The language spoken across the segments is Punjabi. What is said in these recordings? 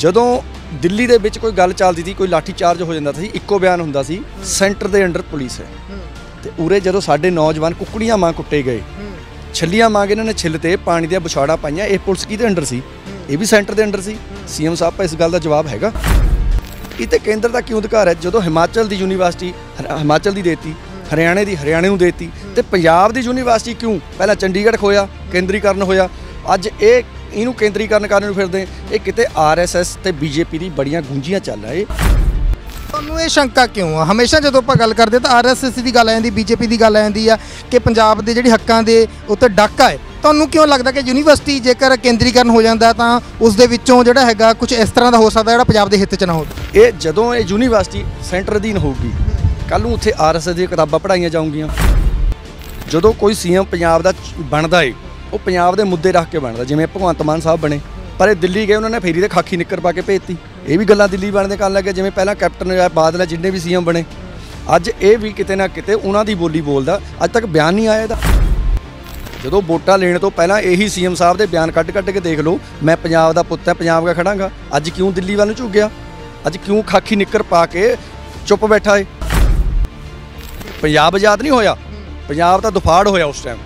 ਜਦੋਂ ਦਿੱਲੀ ਦੇ ਵਿੱਚ ਕੋਈ ਗੱਲ ਚੱਲਦੀ ਸੀ ਕੋਈ ਲਾਠੀ ਚਾਰਜ ਹੋ ਜਾਂਦਾ ਸੀ ਇੱਕੋ ਬਿਆਨ ਹੁੰਦਾ ਸੀ ਸੈਂਟਰ ਦੇ ਅੰਡਰ ਪੁਲਿਸ ਹੈ ਤੇ ਉਰੇ ਜਦੋਂ ਸਾਡੇ ਨੌਜਵਾਨ ਕੁੱਕੜੀਆਂ ਮਾਂ ਕੁੱਟੇ ਗਏ ਛੱਲੀਆਂ ਮਾਂ ਕੇ ਇਹਨਾਂ ਨੇ ਛਿੱਲ ਤੇ ਪਾਣੀ ਦੇ ਬੁਛਾੜਾ ਪਾਈਆਂ ਇਹ ਪੁਲਿਸ ਕਿਹਦੇ ਅੰਡਰ ਸੀ ਇਹ ਵੀ ਸੈਂਟਰ ਦੇ ਅੰਡਰ ਸੀ ਸੀਐਮ ਸਾਹਿਬ ਪਾ ਇਸ ਗੱਲ ਦਾ ਜਵਾਬ ਹੈਗਾ ਇਹ ਤੇ ਕੇਂਦਰ ਦਾ ਕਿਉਂ ਅਧਿਕਾਰ ਹੈ ਜਦੋਂ ਹਿਮਾਚਲ ਦੀ ਯੂਨੀਵਰਸਿਟੀ ਹਿਮਾਚਲ ਦੀ ਦੇਤੀ ਹਰਿਆਣੇ ਦੀ ਹਰਿਆਣੇ ਨੂੰ ਦੇਤੀ ਤੇ ਪੰਜਾਬ ਦੀ ਯੂਨੀਵਰਸਿਟੀ ਕਿਉਂ ਪਹਿਲਾਂ ਚੰਡੀਗੜ੍ਹ ਖੋਇਆ ਕੇਂਦਰੀਕਰਨ ਹੋਇਆ ਅੱਜ ਇਹ ਇਹਨੂੰ ਕੇਂਦਰੀਕਰਨ ਕਰਨ ਨੂੰ ਫਿਰਦੇ ਇਹ ਕਿਤੇ ਆਰਐਸਐਸ ਤੇ ਬੀਜੇਪੀ ਦੀ ਬੜੀਆਂ ਗੁੰਜੀਆਂ ਚੱਲ ਰਹੀ ਤੁਹਾਨੂੰ ਇਹ ਸ਼ੰਕਾ ਕਿਉਂ ਆ ਹਮੇਸ਼ਾ ਜਦੋਂ ਆਪਾਂ ਗੱਲ ਕਰਦੇ ਤਾਂ ਆਰਐਸਐਸ ਦੀ ਗੱਲ ਆ ਜਾਂਦੀ ਬੀਜੇਪੀ ਦੀ ਗੱਲ ਆ ਜਾਂਦੀ ਆ ਕਿ ਪੰਜਾਬ ਦੇ ਜਿਹੜੀ ਹੱਕਾਂ ਦੇ ਉੱਤੇ ਡਾਕਾ ਹੈ ਤੁਹਾਨੂੰ ਕਿਉਂ ਲੱਗਦਾ ਕਿ ਯੂਨੀਵਰਸਿਟੀ ਜੇਕਰ ਕੇਂਦਰੀਕਰਨ ਹੋ ਜਾਂਦਾ ਤਾਂ ਉਸ ਦੇ ਵਿੱਚੋਂ ਜਿਹੜਾ ਹੈਗਾ ਕੁਝ ਇਸ ਤਰ੍ਹਾਂ ਦਾ ਹੋ ਸਕਦਾ ਜਿਹੜਾ ਪੰਜਾਬ ਦੇ ਹਿੱਤ 'ਚ ਨਾ ਹੋਵੇ ਇਹ ਜਦੋਂ ਇਹ ਯੂਨੀਵਰਸਿਟੀ ਸੈਂਟਰ ਅਧੀਨ ਹੋਊਗੀ ਕੱਲ ਨੂੰ ਉੱਥੇ ਆਰਐਸਐਸ ਦੀਆਂ ਕਿਤਾਬਾਂ ਪੜਾਈਆਂ ਜਾਊਂਗੀਆਂ ਜਦੋਂ ਕੋਈ ਸੀਐਮ ਪੰਜਾਬ ਦਾ ਬਣਦਾ ਹੈ ਉਹ ਪੰਜਾਬ ਦੇ ਮੁੱਦੇ ਰੱਖ ਕੇ ਬਣਦਾ ਜਿਵੇਂ ਭਗਵੰਤ ਮਾਨ ਸਾਹਿਬ ਬਣੇ ਪਰ ਇਹ ਦਿੱਲੀ ਗਏ ਉਹਨਾਂ ਨੇ ਫੇਰੀ ਤੇ ਖਾਕੀ ਨਿੱਕਰ ਪਾ ਕੇ ਭੇਜਤੀ ਇਹ ਵੀ ਗੱਲਾਂ ਦਿੱਲੀ ਬਣਦੇ ਕਰਨ ਲੱਗੇ ਜਿਵੇਂ ਪਹਿਲਾਂ ਕੈਪਟਨ ਬਾਦਲ ਜਿੰਨੇ ਵੀ ਸੀਐਮ ਬਣੇ ਅੱਜ ਇਹ ਵੀ ਕਿਤੇ ਨਾ ਕਿਤੇ ਉਹਨਾਂ ਦੀ ਬੋਲੀ ਬੋਲਦਾ ਅੱਜ ਤੱਕ ਬਿਆਨ ਨਹੀਂ ਆਇਆ ਇਹਦਾ ਜਦੋਂ ਵੋਟਾਂ ਲੈਣ ਤੋਂ ਪਹਿਲਾਂ ਇਹੀ ਸੀਐਮ ਸਾਹਿਬ ਦੇ ਬਿਆਨ ਕੱਢ-ਕੱਢ ਕੇ ਦੇਖ ਲਓ ਮੈਂ ਪੰਜਾਬ ਦਾ ਪੁੱਤ ਹੈ ਪੰਜਾਬ ਦਾ ਖੜਾਂਗਾ ਅੱਜ ਕਿਉਂ ਦਿੱਲੀ ਵੱਲ ਨੂੰ ਝੁਕ ਗਿਆ ਅੱਜ ਕਿਉਂ ਖਾਕੀ ਨਿੱਕਰ ਪਾ ਕੇ ਚੁੱਪ ਬੈਠਾ ਏ ਪੰਜਾਬ ਆਜ਼ਾਦ ਨਹੀਂ ਹੋਇਆ ਪੰਜਾਬ ਤਾਂ ਦੁਫਾੜ ਹੋਇਆ ਉਸ ਟਾਈਮ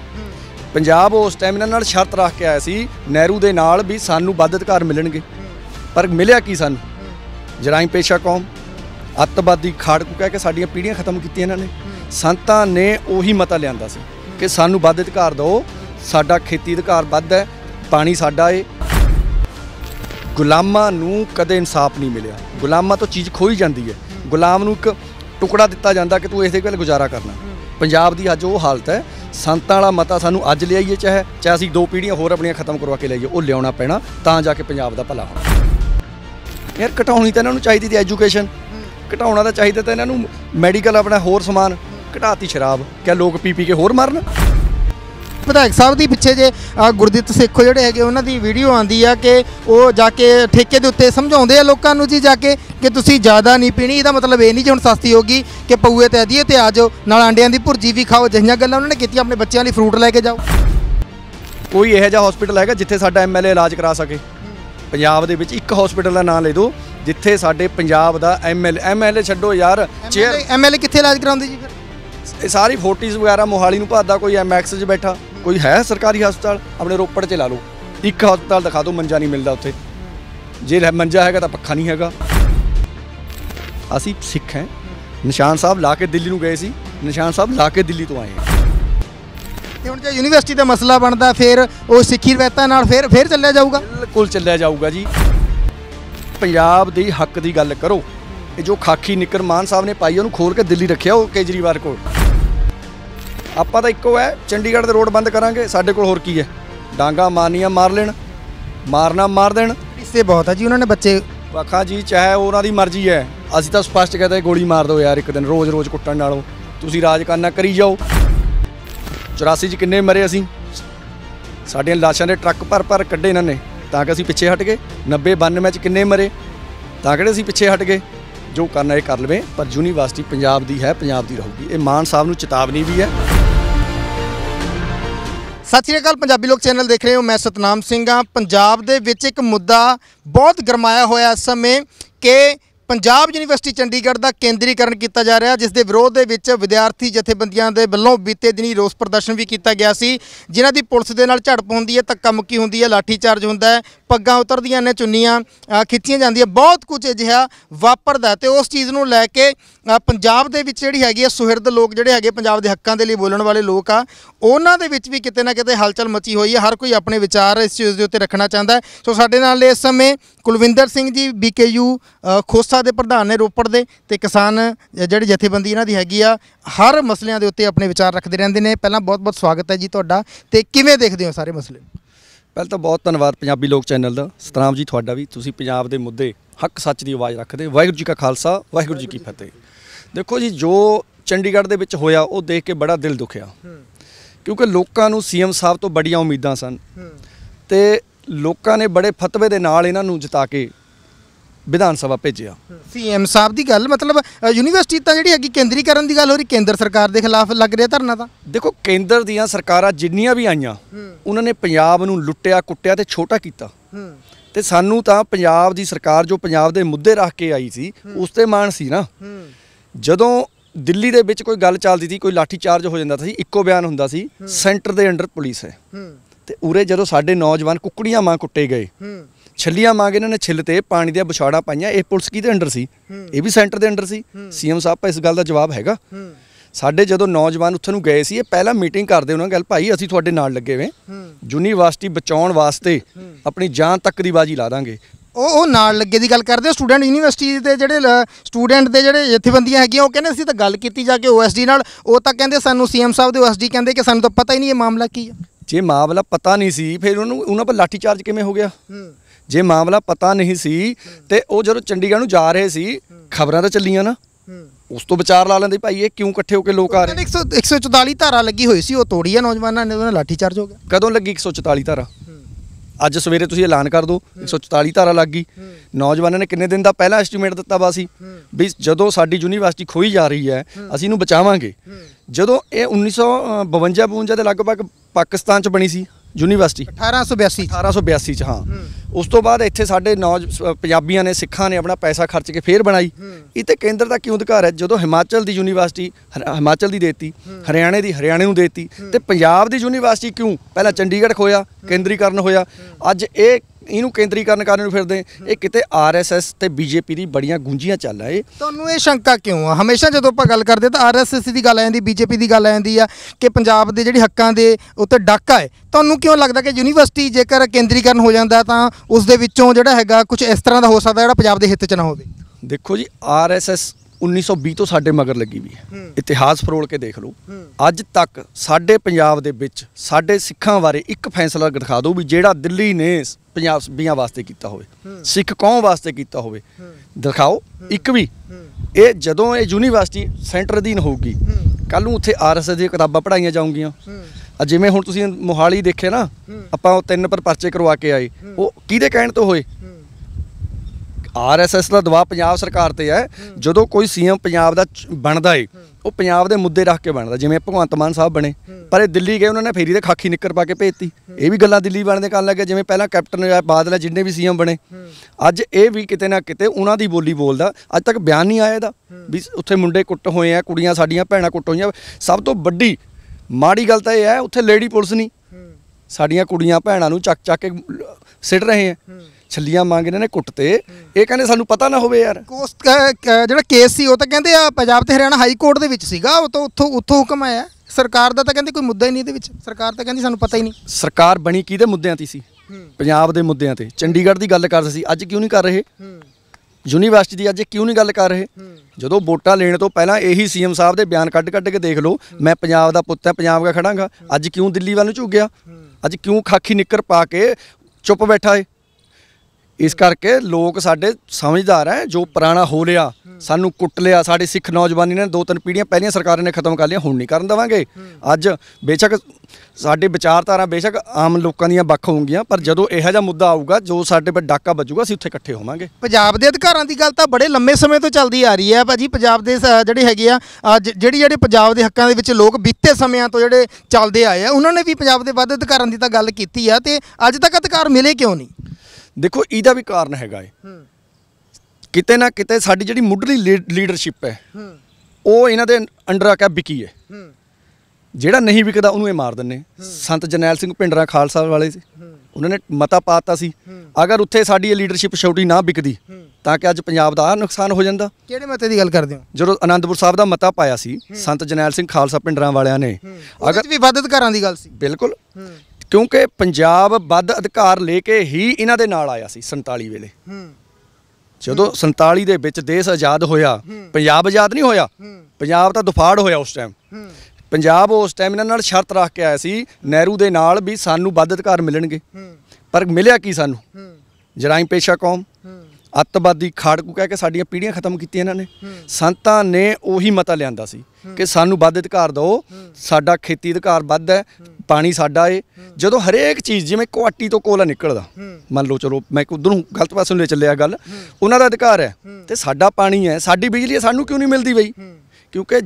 ਪੰਜਾਬ ਉਸ ਟਾਈਮ ਇਹਨਾਂ ਨਾਲ ਸ਼ਰਤ ਰੱਖ ਕੇ ਆਇਆ ਸੀ ਨਹਿਰੂ ਦੇ ਨਾਲ ਵੀ ਸਾਨੂੰ ਵੱਧ ਅਧਿਕਾਰ ਮਿਲਣਗੇ ਪਰ ਮਿਲਿਆ ਕੀ ਸਾਨੂੰ ਜਰਾਇਮ ਪੇਸ਼ਾ ਕੌਮ ਅੱਤਵਾਦੀ ਖਾੜ ਕੋ ਕਹਿ ਕੇ ਸਾਡੀਆਂ ਪੀੜ੍ਹੀਆਂ ਖਤਮ ਕੀਤੀਆਂ ਇਹਨਾਂ ਨੇ ਸੰਤਾਂ ਨੇ ਉਹੀ ਮਤਾ ਲਿਆਂਦਾ ਸੀ ਕਿ ਸਾਨੂੰ ਵੱਧ ਅਧਿਕਾਰ ਦਿਓ ਸਾਡਾ ਖੇਤੀ ਅਧਿਕਾਰ ਵੱਧ ਹੈ ਪਾਣੀ ਸਾਡਾ ਏ ਗੁਲਾਮਾਂ ਨੂੰ ਕਦੇ ਇਨਸਾਫ ਨਹੀਂ ਮਿਲਿਆ ਗੁਲਾਮਾਂ ਤੋਂ ਚੀਜ਼ ਖੋਈ ਜਾਂਦੀ ਹੈ ਗੁਲਾਮ ਨੂੰ ਇੱਕ ਟੁਕੜਾ ਦਿੱਤਾ ਜਾਂਦਾ ਕਿ ਤੂੰ ਇਸ ਦੇ ਨਾਲ ਗੁਜ਼ਾਰਾ ਕਰਨਾ ਪੰਜਾਬ ਦੀ ਅੱਜ ਉਹ ਹਾਲਤ ਹੈ ਸੰਤਾਂ ਵਾਲਾ ਮਤਾ ਸਾਨੂੰ ਅੱਜ ਲਿਆਈਏ ਚਾਹੇ ਚਾਹੇ ਅਸੀਂ ਦੋ ਪੀੜ੍ਹੀਆਂ ਹੋਰ ਆਪਣੀਆਂ ਖਤਮ ਕਰਵਾ ਕੇ ਲਈਏ ਉਹ ਲਿਆਉਣਾ ਪੈਣਾ ਤਾਂ ਜਾ ਕੇ ਪੰਜਾਬ ਦਾ ਭਲਾ ਹੋਣਾ ਯਾਰ ਘਟਾਉਣੀ ਤਾਂ ਇਹਨਾਂ ਨੂੰ ਚਾਹੀਦੀ ਤੇ ਐਜੂਕੇਸ਼ਨ ਘਟਾਉਣਾ ਤਾਂ ਚਾਹੀਦਾ ਤਾਂ ਇਹਨਾਂ ਨੂੰ ਮੈਡੀਕਲ ਆਪਣਾ ਹੋਰ ਸਮਾਨ ਘਟਾਤੀ ਸ਼ਰਾਬ ਕਿ ਲੋਕ ਪੀ ਪੀ ਕੇ ਹੋਰ ਮਰਨ ਵਿਧਾਇਕ ਸਾਹਿਬ ਦੀ ਪਿੱਛੇ ਜੇ ਗੁਰਦਿੱਤ ਸੇਖੋ ਜਿਹੜੇ ਹੈਗੇ ਉਹਨਾਂ ਦੀ ਵੀਡੀਓ ਆਂਦੀ ਆ ਕਿ ਉਹ ਜਾ ਕੇ ਠੇਕੇ ਦੇ ਉੱਤੇ ਸਮਝਾਉਂਦੇ ਆ ਲੋਕਾਂ ਨੂੰ ਜੀ ਜਾ ਕੇ ਕਿ ਤੁਸੀਂ ਜ਼ਿਆਦਾ ਨਹੀਂ ਪੀਣੀ ਇਹਦਾ ਮਤਲਬ ਇਹ ਨਹੀਂ ਕਿ ਹੁਣ ਸਸਤੀ ਹੋਗੀ ਕਿ ਪਊਏ ਤੇ ਆਦੀਏ ਤੇ ਆ ਜਾਓ ਨਾਲ ਆਂਡਿਆਂ ਦੀ ਭੁਰਜੀ ਵੀ ਖਾਓ ਜਿਹੀਆਂ ਗੱਲਾਂ ਉਹਨਾਂ ਨੇ ਕੀਤੀ ਆਪਣੇ ਬੱਚਿਆਂ ਲਈ ਫਰੂਟ ਲੈ ਕੇ ਜਾਓ ਕੋਈ ਇਹੋ ਜਿਹਾ ਹਸਪੀਟਲ ਹੈਗਾ ਜਿੱਥੇ ਸਾਡਾ ਐਮਐਲਏ ਇਲਾਜ ਕਰਾ ਸਕੇ ਪੰਜਾਬ ਦੇ ਵਿੱਚ ਇੱਕ ਹਸਪੀਟਲ ਦਾ ਨਾਮ ਲੈ ਦਿਓ ਜਿੱਥੇ ਸਾਡੇ ਪੰਜਾਬ ਦਾ ਐਮਐਲਏ ਐਮਐਲਏ ਛੱਡੋ ਯਾਰ ਐਮਐਲਏ ਕਿੱਥੇ ਇਲਾਜ ਕਰਾਉਂਦੇ ਜੀ ਫਿਰ ਇਹ ਸਾਰੀ 40s ਵਗੈਰਾ ਮੋਹਾਲੀ ਨੂੰ ਭਾਦਾ ਕੋਈ ਐਮਐਕਸ 'ਚ ਬੈਠਾ ਕੋਈ ਹੈ ਸਰਕਾਰੀ ਹਸਪਤਾਲ ਆਪਣੇ ਰੋਪੜ 'ਚ ਲਾ ਲਓ ਇੱਕ ਹਸਪਤਾਲ ਦਿਖਾ ਦਿਓ ਮੰਜਾ ਨਹੀਂ ਮਿਲਦਾ ਉੱਥੇ ਜੇ ਮੰਜਾ ਹੈਗਾ ਤਾਂ ਪੱਖਾ ਨਹੀਂ ਹੈਗਾ ਅਸੀਂ ਸਿੱਖ ਹਾਂ ਨਿਸ਼ਾਨ ਸਾਹਿਬ ਲਾ ਕੇ ਦਿੱਲੀ ਨੂੰ ਗਏ ਸੀ ਨਿਸ਼ਾਨ ਸਾਹਿਬ ਲਾ ਕੇ ਦਿੱਲੀ ਤੋਂ ਆਏ ਤੇ ਹੁਣ ਜੇ ਯੂਨੀਵਰਸਿਟੀ ਦਾ ਮਸਲਾ ਬਣਦਾ ਫਿਰ ਉਹ ਸਿੱਖੀ ਰਵਾਇਤਾਂ ਨਾਲ ਫਿਰ ਫਿਰ ਚੱਲਿਆ ਜਾਊਗਾ ਬਿਲਕੁਲ ਚੱਲਿਆ ਜਾਊਗਾ ਜੀ ਪੰਜਾਬ ਦੇ ਹੱਕ ਦੀ ਗੱਲ ਕਰੋ ਇਹ ਜੋ ਖਾਕੀ ਨਿਕਰ ਮਾਨ ਸਾਹਿਬ ਨੇ ਪਾਈ ਉਹਨੂੰ ਖੋਲ ਕੇ ਦਿੱਲੀ ਰੱਖਿਆ ਉਹ ਕੇਜਰੀਵਾਲ ਕੋਲ ਆਪਾਂ ਤਾਂ ਇੱਕੋ ਹੈ ਚੰਡੀਗੜ੍ਹ ਦੇ ਰੋਡ ਬੰਦ ਕਰਾਂਗੇ ਸਾਡੇ ਕੋਲ ਹੋਰ ਕੀ ਹੈ ਡਾਂਗਾ ਮਾਰਨੀਆਂ ਮਾਰ ਲੈਣ ਮਾਰਨਾ ਮਾਰ ਦੇਣ ਇਸੇ ਬਹੁਤ ਆ ਜੀ ਉਹਨਾਂ ਨੇ ਬੱਚੇ ਵਖਾ ਜੀ ਚਾਹੇ ਉਹਨਾਂ ਦੀ ਮਰਜ਼ੀ ਹੈ ਅਸੀਂ ਤਾਂ ਸਪਸ਼ਟ ਕਹਤਾ ਗੋਲੀ ਮਾਰ ਦਿਓ ਯਾਰ ਇੱਕ ਦਿਨ ਰੋਜ਼-ਰੋਜ਼ ਕੁੱਟਣ ਨਾਲੋਂ ਤੁਸੀਂ ਰਾਜਕਾਨਾ ਕਰੀ ਜਾਓ 84 ਚ ਕਿੰਨੇ ਮਰੇ ਅਸੀਂ ਸਾਡੀਆਂ ਲਾਸ਼ਾਂ ਦੇ ਟਰੱਕ ਭਰ-ਭਰ ਕੱਢੇ ਇਹਨਾਂ ਨੇ ਤਾਂ ਕਿ ਅਸੀਂ ਪਿੱਛੇ ਹਟ ਗਏ 90 92 ਚ ਕਿੰਨੇ ਮਰੇ ਤਾਂ ਕਿ ਅਸੀਂ ਪਿੱਛੇ ਹਟ ਗਏ ਜੋ ਕਰਨਾ ਇਹ ਕਰ ਲਵੇ ਪਰ ਯੂਨੀਵਰਸਿਟੀ ਪੰਜਾਬ ਦੀ ਹੈ ਪੰਜਾਬ ਦੀ ਰਹੂਗੀ ਇਹ ਮਾਨ ਸਾਹਿਬ ਨੂੰ ਚੇਤਾਵਨੀ ਵੀ ਹੈ ਸਤਿ ਸ਼੍ਰੀ ਅਕਾਲ ਪੰਜਾਬੀ ਲੋਕ ਚੈਨਲ ਦੇਖ ਰਹੇ ਹੋ ਮੈਂ ਸਤਨਾਮ ਸਿੰਘ ਆ ਪੰਜਾਬ ਦੇ ਵਿੱਚ ਇੱਕ ਮੁੱਦਾ ਬਹੁਤ ਗਰਮਾਇਆ ਹੋਇਆ ਇਸ ਸਮੇਂ ਕਿ ਪੰਜਾਬ ਯੂਨੀਵਰਸਿਟੀ ਚੰਡੀਗੜ੍ਹ ਦਾ ਕੇਂਦਰੀਕਰਨ ਕੀਤਾ ਜਾ ਰਿਹਾ ਜਿਸ ਦੇ ਵਿਰੋਧ ਦੇ ਵਿੱਚ ਵਿਦਿਆਰਥੀ ਜਥੇਬੰਦੀਆਂ ਦੇ ਵੱਲੋਂ ਬੀਤੇ ਦਿਨੀ ਰੋਸ ਪ੍ਰਦਰਸ਼ਨ ਵੀ ਕੀਤਾ ਗਿਆ ਸੀ ਜਿਨ੍ਹਾਂ ਦੀ ਪੁਲਿਸ ਦੇ ਨਾਲ ਝੜਪ ਹੁੰਦੀ ਹੈ ਤੱਕਾ ਮੁੱਕੀ ਹੁੰਦੀ ਹੈ ਲਾਠੀ ਚਾਰਜ ਹੁੰਦਾ ਹੈ ਪੱਗਾਂ ਉਤਰਦੀਆਂ ਨੇ ਚੁੰਨੀਆਂ ਖਿੱਚੀਆਂ ਜਾਂਦੀਆਂ ਬਹੁਤ ਕੁਝ ਅਜਿਹਾ ਵਾਪਰਦਾ ਤੇ ਉਸ ਚੀਜ਼ ਨੂੰ ਲੈ ਕੇ ਪੰਜਾਬ ਦੇ ਵਿੱਚ ਜਿਹੜੀ ਹੈਗੀ ਹੈ ਸੁਹਿਰਦ ਲੋਕ ਜਿਹੜੇ ਹੈਗੇ ਪੰਜਾਬ ਦੇ ਹੱਕਾਂ ਦੇ ਲਈ ਬੋਲਣ ਵਾਲੇ ਲੋਕ ਆ ਉਹਨਾਂ ਦੇ ਵਿੱਚ ਵੀ ਕਿਤੇ ਨਾ ਕਿਤੇ ਹਲਚਲ ਮਚੀ ਹੋਈ ਹੈ ਹਰ ਕੋਈ ਆਪਣੇ ਵਿਚਾਰ ਇਸ ਚੀਜ਼ ਦੇ ਉੱਤੇ ਰੱਖਣਾ ਚਾਹੁੰਦਾ ਸੋ ਸਾਡੇ ਨਾਲ ਇਸ ਸਮੇਂ ਕੁਲਵਿੰਦਰ ਸਿੰਘ ਜੀ ਬੀਕੇਯੂ ਖੋਸ ਮੋਰਸਾ ਦੇ ਪ੍ਰਧਾਨ ਨੇ ਰੋਪੜ ਦੇ ਤੇ ਕਿਸਾਨ ਜਿਹੜੀ ਜਥੇਬੰਦੀ ਇਹਨਾਂ ਦੀ ਹੈਗੀ ਆ ਹਰ ਮਸਲਿਆਂ ਦੇ ਉੱਤੇ ਆਪਣੇ ਵਿਚਾਰ ਰੱਖਦੇ ਰਹਿੰਦੇ ਨੇ ਪਹਿਲਾਂ ਬਹੁਤ-ਬਹੁਤ ਸਵਾਗਤ ਹੈ ਜੀ ਤੁਹਾਡਾ ਤੇ ਕਿਵੇਂ ਦੇਖਦੇ ਹੋ ਸਾਰੇ ਮਸਲੇ ਪਹਿਲਾਂ ਤਾਂ ਬਹੁਤ ਧੰਨਵਾਦ ਪੰਜਾਬੀ ਲੋਕ ਚੈਨਲ ਦਾ ਸਤਨਾਮ ਜੀ ਤੁਹਾਡਾ ਵੀ ਤੁਸੀਂ ਪੰਜਾਬ ਦੇ ਮੁੱਦੇ ਹੱਕ ਸੱਚ ਦੀ ਆਵਾਜ਼ ਰੱਖਦੇ ਵਾਹਿਗੁਰੂ ਜੀ ਕਾ ਖਾਲਸਾ ਵਾਹਿਗੁਰੂ ਜੀ ਕੀ ਫਤਿਹ ਦੇਖੋ ਜੀ ਜੋ ਚੰਡੀਗੜ੍ਹ ਦੇ ਵਿੱਚ ਹੋਇਆ ਉਹ ਦੇਖ ਕੇ ਬੜਾ ਦਿਲ ਦੁਖਿਆ ਕਿਉਂਕਿ ਲੋਕਾਂ ਨੂੰ ਸੀਐਮ ਸਾਹਿਬ ਤੋਂ ਬੜੀਆਂ ਉਮੀਦਾਂ ਸਨ ਤੇ ਲੋਕਾਂ ਨੇ ਬੜੇ ਫਤਵੇ ਦੇ ਨਾਲ ਇਹਨਾਂ ਨੂੰ ਜਿਤਾ ਕੇ ਵਿਧਾਨ ਸਭਾ ਭੇਜਿਆ ਸੀਐਮ ਸਾਹਿਬ ਦੀ ਗੱਲ ਮਤਲਬ ਯੂਨੀਵਰਸਿਟੀ ਤਾਂ ਜਿਹੜੀ ਹੈਗੀ ਕੇਂਦਰੀਕਰਨ ਦੀ ਗੱਲ ਹੋ ਰਹੀ ਕੇਂਦਰ ਸਰਕਾਰ ਦੇ ਖਿਲਾਫ ਲੱਗ ਰਿਹਾ ਧਰਨਾ ਤਾਂ ਦੇਖੋ ਕੇਂਦਰ ਦੀਆਂ ਸਰਕਾਰਾਂ ਜਿੰਨੀਆਂ ਵੀ ਆਈਆਂ ਉਹਨਾਂ ਨੇ ਪੰਜਾਬ ਨੂੰ ਲੁੱਟਿਆ ਕੁੱਟਿਆ ਤੇ ਛੋਟਾ ਕੀਤਾ ਤੇ ਸਾਨੂੰ ਤਾਂ ਪੰਜਾਬ ਦੀ ਸਰਕਾਰ ਜੋ ਪੰਜਾਬ ਦੇ ਮੁੱਦੇ ਰੱਖ ਕੇ ਆਈ ਸੀ ਉਸ ਤੇ ਮਾਣ ਸੀ ਨਾ ਜਦੋਂ ਦਿੱਲੀ ਦੇ ਵਿੱਚ ਕੋਈ ਗੱਲ ਚੱਲਦੀ ਸੀ ਕੋਈ ਲਾਠੀ ਚਾਰਜ ਹੋ ਜਾਂਦਾ ਸੀ ਇੱਕੋ ਬਿਆਨ ਹੁੰਦਾ ਸੀ ਸੈਂਟਰ ਦੇ ਅੰਡਰ ਪੁਲਿਸ ਹੈ ਤੇ ਉਰੇ ਜਦੋਂ ਸਾਡੇ ਨੌਜਵਾਨ ਕੁੱਕੜੀਆਂ ਮਾਂ ਕੁੱਟੇ ਗਏ ਛੱਲੀਆਂ ਮੰਗ ਇਹਨਾਂ ਨੇ ਛਿੱਲ ਤੇ ਪਾਣੀ ਦੀਆਂ ਬੁਛਾੜਾ ਪਾਈਆਂ ਇਹ ਪੁਲਿਸ ਕੀ ਦੇ ਅੰਡਰ ਸੀ ਇਹ ਵੀ ਸੈਂਟਰ ਦੇ ਅੰਡਰ ਸੀ ਸੀਐਮ ਸਾਹਿਬ ਪਾ ਇਸ ਗੱਲ ਦਾ ਜਵਾਬ ਹੈਗਾ ਸਾਡੇ ਜਦੋਂ ਨੌਜਵਾਨ ਉੱਥੇ ਨੂੰ ਗਏ ਸੀ ਇਹ ਪਹਿਲਾਂ ਮੀਟਿੰਗ ਕਰਦੇ ਉਹਨਾਂ ਗੱਲ ਭਾਈ ਅਸੀਂ ਤੁਹਾਡੇ ਨਾਲ ਲੱਗੇ ਵੇ ਯੂਨੀਵਰਸਿਟੀ ਬਚਾਉਣ ਵਾਸਤੇ ਆਪਣੀ ਜਾਨ ਤੱਕ ਦੀ ਬਾਜੀ ਲਾ ਦਾਂਗੇ ਉਹ ਉਹ ਨਾਲ ਲੱਗੇ ਦੀ ਗੱਲ ਕਰਦੇ ਸਟੂਡੈਂਟ ਯੂਨੀਵਰਸਿਟੀ ਦੇ ਜਿਹੜੇ ਸਟੂਡੈਂਟ ਦੇ ਜਿਹੜੇ ਜਥੇਬੰਦੀਆਂ ਹੈਗੀਆਂ ਉਹ ਕਹਿੰਦੇ ਅਸੀਂ ਤਾਂ ਗੱਲ ਕੀਤੀ ਜਾ ਕੇ ਓਐਸਡੀ ਨਾਲ ਉਹ ਤਾਂ ਕਹਿੰਦੇ ਸਾਨੂੰ ਸੀਐਮ ਸਾਹਿਬ ਦੇ ਓਐਸਡੀ ਕਹਿੰਦੇ ਕਿ ਸਾਨੂੰ ਤਾਂ ਪਤਾ ਹੀ ਨਹੀਂ ਇਹ ਮਾਮਲਾ ਕੀ ਹੈ ਜੇ ਮਾਮਲਾ ਪਤਾ ਨਹੀਂ ਸੀ ਫਿਰ ਉਹਨੂੰ ਉਹਨਾਂ ਪਰ ਲਾਠੀ ਚਾਰਜ ਕਿਵੇਂ ਹੋ ਗਿਆ ਜੇ ਮਾਮਲਾ ਪਤਾ ਨਹੀਂ ਸੀ ਤੇ ਉਹ ਜਦੋਂ ਚੰਡੀਗੜ੍ਹ ਨੂੰ ਜਾ ਰਹੇ ਸੀ ਖਬਰਾਂ ਤਾਂ ਚੱਲੀਆਂ ਨਾ ਉਸ ਤੋਂ ਵਿਚਾਰ ਲਾ ਲੈਂਦੇ ਭਾਈ ਇਹ ਕਿਉਂ ਇਕੱਠੇ ਹੋ ਕੇ ਲੋਕ ਆ ਰਹੇ 100 144 ਧਾਰਾ ਲੱਗੀ ਹੋਈ ਸੀ ਉਹ ਤੋੜੀ ਆ ਨੌਜਵਾਨਾਂ ਨੇ ਉਹਨਾਂ ਲਾਠੀ ਚਾਰਜ ਹੋ ਗਿਆ ਕਦੋਂ ਲੱਗੀ 144 ਧਾਰਾ ਅੱਜ ਸਵੇਰੇ ਤੁਸੀਂ ਐਲਾਨ ਕਰ ਦਿਓ 144 ਧਾਰਾ ਲੱਗ ਗਈ ਨੌਜਵਾਨਾਂ ਨੇ ਕਿੰਨੇ ਦਿਨ ਦਾ ਪਹਿਲਾ ਐਸਟੀਮੇਟ ਦਿੱਤਾ ਵਾ ਸੀ ਵੀ ਜਦੋਂ ਸਾਡੀ ਯੂਨੀਵਰਸਿਟੀ ਖੋਈ ਜਾ ਰਹੀ ਹੈ ਅਸੀਂ ਇਹਨੂੰ ਬਚਾਵਾਂਗੇ ਜਦੋਂ ਇਹ 1952 52 ਦੇ ਲਗਭਗ ਪਾਕਿਸਤਾਨ ਚ ਬਣੀ ਸੀ ਯੂਨੀਵਰਸਿਟੀ 1882 1882 ਚ ਹਾਂ ਉਸ ਤੋਂ ਬਾਅਦ ਇੱਥੇ ਸਾਡੇ ਨੌਜ ਪੰਜਾਬੀਆਂ ਨੇ ਸਿੱਖਾਂ ਨੇ ਆਪਣਾ ਪੈਸਾ ਖਰਚ ਕੇ ਫੇਰ ਬਣਾਈ ਇਹ ਤੇ ਕੇਂਦਰ ਦਾ ਕਿਉਂ ਅਧਿਕਾਰ ਹੈ ਜਦੋਂ ਹਿਮਾਚਲ ਦੀ ਯੂਨੀਵਰਸਿਟੀ ਹਿਮਾਚਲ ਦੀ ਦੇਤੀ ਹਰਿਆਣੇ ਦੀ ਹਰਿਆਣੇ ਨੂੰ ਦੇਤੀ ਤੇ ਪੰਜਾਬ ਦੀ ਯੂਨੀਵਰਸਿਟੀ ਕਿਉਂ ਪਹਿਲਾਂ ਚੰਡੀਗੜ੍ਹ ਖੋਇਆ ਕੇਂਦਰੀਕਰਨ ਹੋਇਆ ਅੱਜ ਇਹ ਇਹਨੂੰ ਕੇਂਦਰੀਕਰਨ ਕਰਨ ਨੂੰ ਫਿਰਦੇ ਇਹ ਕਿਤੇ ਆਰਐਸਐਸ ਤੇ ਬੀਜੇਪੀ ਦੀ ਬੜੀਆਂ ਗੁੰਜੀਆਂ ਚੱਲ ਆਏ ਤੁਹਾਨੂੰ ਇਹ ਸ਼ੰਕਾ ਕਿਉਂ ਆ ਹਮੇਸ਼ਾ ਜਦੋਂ ਆਪਾਂ ਗੱਲ ਕਰਦੇ ਤਾਂ ਆਰਐਸਐਸ ਦੀ ਗੱਲ ਆ ਜਾਂਦੀ ਬੀਜੇਪੀ ਦੀ ਗੱਲ ਆ ਜਾਂਦੀ ਆ ਕਿ ਪੰਜਾਬ ਦੇ ਜਿਹੜੀ ਹੱਕਾਂ ਦੇ ਉੱਤੇ ਡਾਕਾ ਹੈ ਤੁਹਾਨੂੰ ਕਿਉਂ ਲੱਗਦਾ ਕਿ ਯੂਨੀਵਰਸਿਟੀ ਜੇਕਰ ਕੇਂਦਰੀਕਰਨ ਹੋ ਜਾਂਦਾ ਤਾਂ ਉਸ ਦੇ ਵਿੱਚੋਂ ਜਿਹੜਾ ਹੈਗਾ ਕੁਝ ਇਸ ਤਰ੍ਹਾਂ ਦਾ ਹੋ ਸਕਦਾ ਜਿਹੜਾ ਪੰਜਾਬ ਦੇ ਹਿੱਤ 'ਚ ਨਾ ਹੋਵੇ ਦੇਖੋ ਜੀ ਆਰਐਸਐਸ 1920 ਤੋਂ ਸਾਡੇ ਮਗਰ ਲੱਗੀ ਵੀ ਹੈ ਇਤਿਹਾਸ ਫਰੋਲ ਕੇ ਦੇਖ ਲਓ ਅੱਜ ਤੱਕ ਸਾਡੇ ਪੰਜਾਬ ਦੇ ਵਿੱਚ ਸਾਡੇ ਸਿੱਖਾਂ ਬਾਰੇ ਇੱਕ ਫੈਸਲਾ ਦਿਖਾ ਦਿਓ ਵੀ ਜਿਹੜਾ ਦਿੱਲੀ ਨੇ ਪੰਜਾਬੀਆਂ ਵਾਸਤੇ ਕੀਤਾ ਹੋਵੇ ਸਿੱਖ ਕੌਮ ਵਾਸਤੇ ਕੀਤਾ ਹੋਵੇ ਦਿਖਾਓ ਇੱਕ ਵੀ ਇਹ ਜਦੋਂ ਇਹ ਯੂਨੀਵਰਸਿਟੀ ਸੈਂਟਰ ਅਧੀਨ ਹੋਊਗੀ ਕੱਲ ਨੂੰ ਉੱਥੇ ਆਰਐਸਐਸ ਦੀਆਂ ਕਿਤਾਬਾਂ ਪੜਾਈਆਂ ਜਾਊਂਗੀਆਂ ਜਿਵੇਂ ਹੁਣ ਤੁਸੀਂ ਮੋਹਾਲੀ ਦੇਖਿਆ ਨਾ ਆਪਾਂ ਉਹ ਤਿੰਨ ਪਰ ਪਰਚੇ ਕਰਵਾ ਕੇ ਆਏ ਉਹ ਕਿਹਦੇ ਕਹਿਣ ਤੋਂ ਹੋਏ ਆਰਐਸਐਸ ਦਾ ਦਬਾਅ ਪੰਜਾਬ ਸਰਕਾਰ ਤੇ ਹੈ ਜਦੋਂ ਕੋਈ ਸੀਐਮ ਪੰਜਾਬ ਦਾ ਬਣਦਾ ਏ ਉਹ ਪੰਜਾਬ ਦੇ ਮੁੱਦੇ ਰੱਖ ਕੇ ਬਣਦਾ ਜਿਵੇਂ ਭਗਵੰਤ ਮਾਨ ਸਾਹਿਬ ਬਣੇ ਪਰ ਇਹ ਦਿੱਲੀ ਗਏ ਉਹਨਾਂ ਨੇ ਫੇਰੀ ਤੇ ਖਾਕੀ ਨਿੱਕਰ ਪਾ ਕੇ ਭੇਜਤੀ ਇਹ ਵੀ ਗੱਲਾਂ ਦਿੱਲੀ ਬਣਦੇ ਕਰਨ ਲੱਗੇ ਜਿਵੇਂ ਪਹਿਲਾਂ ਕੈਪਟਨ ਬਾਦਲ ਜਿੰਨੇ ਵੀ ਸੀਐਮ ਬਣੇ ਅੱਜ ਇਹ ਵੀ ਕਿਤੇ ਨਾ ਕਿਤੇ ਉਹਨਾਂ ਦੀ ਬੋਲੀ ਬੋਲਦਾ ਅੱਜ ਤੱਕ ਬਿਆਨ ਨਹੀਂ ਆਇਆ ਇਹਦਾ ਵੀ ਉੱਥੇ ਮੁੰਡੇ ਕੁੱਟ ਹੋਏ ਆ ਕੁੜੀਆਂ ਸਾਡੀਆਂ ਭੈਣਾਂ ਕੁੱਟ ਹੋਈਆਂ ਸਭ ਤੋਂ ਵੱਡੀ ਮਾੜੀ ਗੱਲ ਤਾਂ ਇਹ ਹੈ ਉੱਥੇ ਲੇਡੀ ਪੁਲਿਸ ਨਹੀਂ ਸਾਡੀਆਂ ਕੁੜੀਆਂ ਭੈਣਾਂ ਨੂੰ ਚੱਕ ਚੱਕ ਕੇ ਸਿੱਟ ਰਹੇ ਆ ਛੱਲੀਆਂ ਮੰਗ ਰਹੇ ਨੇ ਕੁੱਟਤੇ ਇਹ ਕਹਿੰਦੇ ਸਾਨੂੰ ਪਤਾ ਨਾ ਹੋਵੇ ਯਾਰ ਕੋਸਟ ਜਿਹੜਾ ਕੇਸ ਸੀ ਉਹ ਤਾਂ ਕਹਿੰਦੇ ਆ ਪੰਜਾਬ ਤੇ ਹਰਿਆਣਾ ਹਾਈ ਕੋਰਟ ਦੇ ਵਿੱਚ ਸੀਗਾ ਉਹ ਤਾਂ ਉੱਥੋਂ ਉੱਥੋਂ ਹੁਕਮ ਆਇਆ ਸਰਕਾਰ ਦਾ ਤਾਂ ਕਹਿੰਦੇ ਕੋਈ ਮੁੱਦਾ ਹੀ ਨਹੀਂ ਇਹਦੇ ਵਿੱਚ ਸਰਕਾਰ ਤਾਂ ਕਹਿੰਦੀ ਸਾਨੂੰ ਪਤਾ ਹੀ ਨਹੀਂ ਸਰਕਾਰ ਬਣੀ ਕਿਹਦੇ ਮੁੱਦਿਆਂ ਤੇ ਸੀ ਪੰਜਾਬ ਦੇ ਮੁੱਦਿਆਂ ਤੇ ਚੰਡੀਗੜ੍ਹ ਦੀ ਗੱਲ ਕਰਦੇ ਸੀ ਅੱਜ ਕਿਉਂ ਨਹੀਂ ਕਰ ਰਹੇ ਯੂਨੀਵਰਸਿਟੀ ਦੀ ਅੱਜ ਕਿਉਂ ਨਹੀਂ ਗੱਲ ਕਰ ਰਹੇ ਜਦੋਂ ਵੋਟਾਂ ਲੈਣ ਤੋਂ ਪਹਿਲਾਂ ਇਹੀ ਸੀਐਮ ਸਾਹਿਬ ਦੇ ਬਿਆਨ ਕੱਢ ਕੱਢ ਕੇ ਦੇਖ ਲਓ ਮੈਂ ਪੰਜਾਬ ਦਾ ਪੁੱਤ ਹਾਂ ਪੰਜਾਬ ਦਾ ਖੜਾਂਗਾ ਅੱਜ ਕਿਉਂ ਦਿੱਲੀ ਵੱਲ ਨੂੰ ਝੁੱਕ ਗਿਆ ਅੱਜ ਕਿਉਂ ਖਾਕੀ ਨਿੱਕਰ ਪਾ ਕੇ ਚੁੱਪ ਬੈਠਾ ਏ ਇਸ ਕਰਕੇ ਲੋਕ ਸਾਡੇ ਸਮਝਦਾਰ ਹੈ ਜੋ ਪੁਰਾਣਾ ਹੋ ਲਿਆ ਸਾਨੂੰ ਕੁੱਟ ਲਿਆ ਸਾਡੇ ਸਿੱਖ ਨੌਜਵਾਨੀ ਨੇ ਦੋ ਤਿੰਨ ਪੀੜ੍ਹੀਆਂ ਪਹਿਲੀਆਂ ਸਰਕਾਰਾਂ ਨੇ ਖਤਮ ਕਰ ਲਿਆ ਹੁਣ ਨਹੀਂ ਕਰਨ ਦਵਾਂਗੇ ਅੱਜ ਬੇਸ਼ੱਕ ਸਾਡੇ ਵਿਚਾਰਧਾਰਾ ਬੇਸ਼ੱਕ ਆਮ ਲੋਕਾਂ ਦੀਆਂ ਵੱਖ ਹੋਣਗੀਆਂ ਪਰ ਜਦੋਂ ਇਹੋ ਜਿਹਾ ਮੁੱਦਾ ਆਊਗਾ ਜੋ ਸਾਡੇ ਪਰ ਡਾਕਾ ਵੱਜੂਗਾ ਅਸੀਂ ਉੱਥੇ ਇਕੱਠੇ ਹੋਵਾਂਗੇ ਪੰਜਾਬ ਦੇ ਅਧਿਕਾਰਾਂ ਦੀ ਗੱਲ ਤਾਂ ਬੜੇ ਲੰਮੇ ਸਮੇਂ ਤੋਂ ਚੱਲਦੀ ਆ ਰਹੀ ਹੈ ਭਾਜੀ ਪੰਜਾਬ ਦੇ ਜਿਹੜੇ ਹੈਗੇ ਆ ਜਿਹੜੀ ਜਿਹੜੇ ਪੰਜਾਬ ਦੇ ਹੱਕਾਂ ਦੇ ਵਿੱਚ ਲੋਕ ਬੀਤੇ ਸਮਿਆਂ ਤੋਂ ਜਿਹੜੇ ਚੱਲਦੇ ਆਏ ਆ ਉਹਨਾਂ ਨੇ ਵੀ ਪੰਜਾਬ ਦੇ ਵੱਧ ਅਧਿਕਾਰਾਂ ਦੀ ਤਾਂ ਗੱਲ ਕੀਤੀ ਆ ਤੇ ਅੱਜ ਤੱਕ ਅਧਿਕਾਰ ਮਿਲੇ ਕਿਉਂ ਨਹੀਂ ਦੇਖੋ ਇਹਦਾ ਵੀ ਕਾਰਨ ਹੈਗਾ ਏ ਕਿਤੇ ਨਾ ਕਿਤੇ ਸਾਡੀ ਜਿਹੜੀ ਮੁੱਢਲੀ ਲੀਡਰਸ਼ਿਪ ਹੈ ਉਹ ਇਹਨਾਂ ਦੇ ਅੰਡਰ ਆ ਕੇ ਵਿਕੀ ਹੈ ਜਿਹੜਾ ਨਹੀਂ ਵਿਕਦਾ ਉਹਨੂੰ ਇਹ ਮਾਰ ਦਿੰਨੇ ਸੰਤ ਜਰਨੈਲ ਸਿੰਘ ਪਿੰਡਰਾ ਖਾਲਸਾ ਵਾਲੇ ਸੀ ਉਹਨਾਂ ਨੇ ਮਤਾ ਪਾਤਾ ਸੀ ਅਗਰ ਉੱਥੇ ਸਾਡੀ ਇਹ ਲੀਡਰਸ਼ਿਪ ਛੋਟੀ ਨਾ ਵਿਕਦੀ ਤਾਂ ਕਿ ਅੱਜ ਪੰਜਾਬ ਦਾ ਨੁਕਸਾਨ ਹੋ ਜਾਂਦਾ ਕਿਹੜੇ ਮਤੇ ਦੀ ਗੱਲ ਕਰਦੇ ਹੋ ਜਦੋਂ ਆਨੰਦਪੁਰ ਸਾਹਿਬ ਦਾ ਮਤਾ ਪਾਇਆ ਸੀ ਸੰਤ ਜਰਨੈਲ ਸਿੰਘ ਖਾਲਸਾ ਪਿੰਡਰਾ ਵਾਲਿਆਂ ਨੇ ਅਗਰ ਵੀ ਵਾਦਤ ਘਰਾਂ ਦੀ ਗੱਲ ਸੀ ਬਿਲਕੁਲ ਕਿਉਂਕਿ ਪੰਜਾਬ ਵੱਧ ਅਧਿਕਾਰ ਲੈ ਕੇ ਹੀ ਇਹਨਾਂ ਦੇ ਨਾਲ ਆਇਆ ਸੀ 47 ਵੇਲੇ ਜਦੋਂ 47 ਦੇ ਵਿੱਚ ਦੇਸ਼ ਆਜ਼ਾਦ ਹੋਇਆ ਪੰਜਾਬ ਆਜ਼ਾਦ ਨਹੀਂ ਹੋਇਆ ਪੰਜਾਬ ਤਾਂ ਦੁਫਾੜ ਹੋਇਆ ਉਸ ਟਾਈਮ ਪੰਜਾਬ ਉਸ ਟਾਈਮ ਇਹਨਾਂ ਨਾਲ ਸ਼ਰਤ ਰੱਖ ਕੇ ਆਇਆ ਸੀ ਨਹਿਰੂ ਦੇ ਨਾਲ ਵੀ ਸਾਨੂੰ ਵੱਧ ਅਧਿਕਾਰ ਮਿਲਣਗੇ ਪਰ ਮਿਲਿਆ ਕੀ ਸਾਨੂੰ ਜਰਾਇਮ ਪੇਸ਼ਾ ਕੌਮ ਅੱਤਵਾਦੀ ਖਾੜਕੂ ਕਹਿ ਕੇ ਸਾਡੀਆਂ ਪੀੜ੍ਹੀਆਂ ਖਤਮ ਕੀਤੀਆਂ ਇਹਨਾਂ ਨੇ ਸੰਤਾਂ ਨੇ ਉਹੀ ਮਤਾ ਲਿਆਂਦਾ ਸੀ ਕਿ ਸਾਨੂੰ ਵੱਧ ਅਧਿਕਾਰ ਦਿਓ ਸਾਡਾ ਖੇਤੀ ਅਧਿਕਾਰ ਵੱਧ ਹੈ ਪਾਣੀ ਸਾਡਾ ਏ ਜਦੋਂ ਹਰੇਕ ਚੀਜ਼ ਜਿਵੇਂ ਕੁਆਟੀ ਤੋਂ ਕੋਲਾ ਨਿਕਲਦਾ ਮੰਨ ਲਓ ਚਲੋ ਮੈਂ ਉਧਰੋਂ ਗਲਤ ਪਾਸੇ ਨੂੰ ਲੈ ਚੱਲਿਆ ਗੱਲ ਉਹਨਾਂ ਦਾ ਅਧਿਕਾਰ ਹੈ ਤੇ ਸਾਡਾ ਪਾਣੀ ਹੈ ਸਾਡੀ ਬਿਜਲੀ ਹੈ ਸਾਨੂੰ ਕਿਉਂ ਨਹੀਂ ਮਿਲਦੀ ਬਈ ਕਿਉਂਕਿ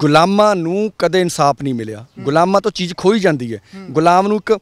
ਗੁਲਾਮਾਂ ਨੂੰ ਕਦੇ ਇਨਸਾਫ ਨਹੀਂ ਮਿਲਿਆ ਗੁਲਾਮਾਂ ਤੋਂ ਚੀਜ਼ ਖੋਈ ਜਾਂਦੀ ਹੈ ਗੁਲਾਮ ਨੂੰ ਇੱਕ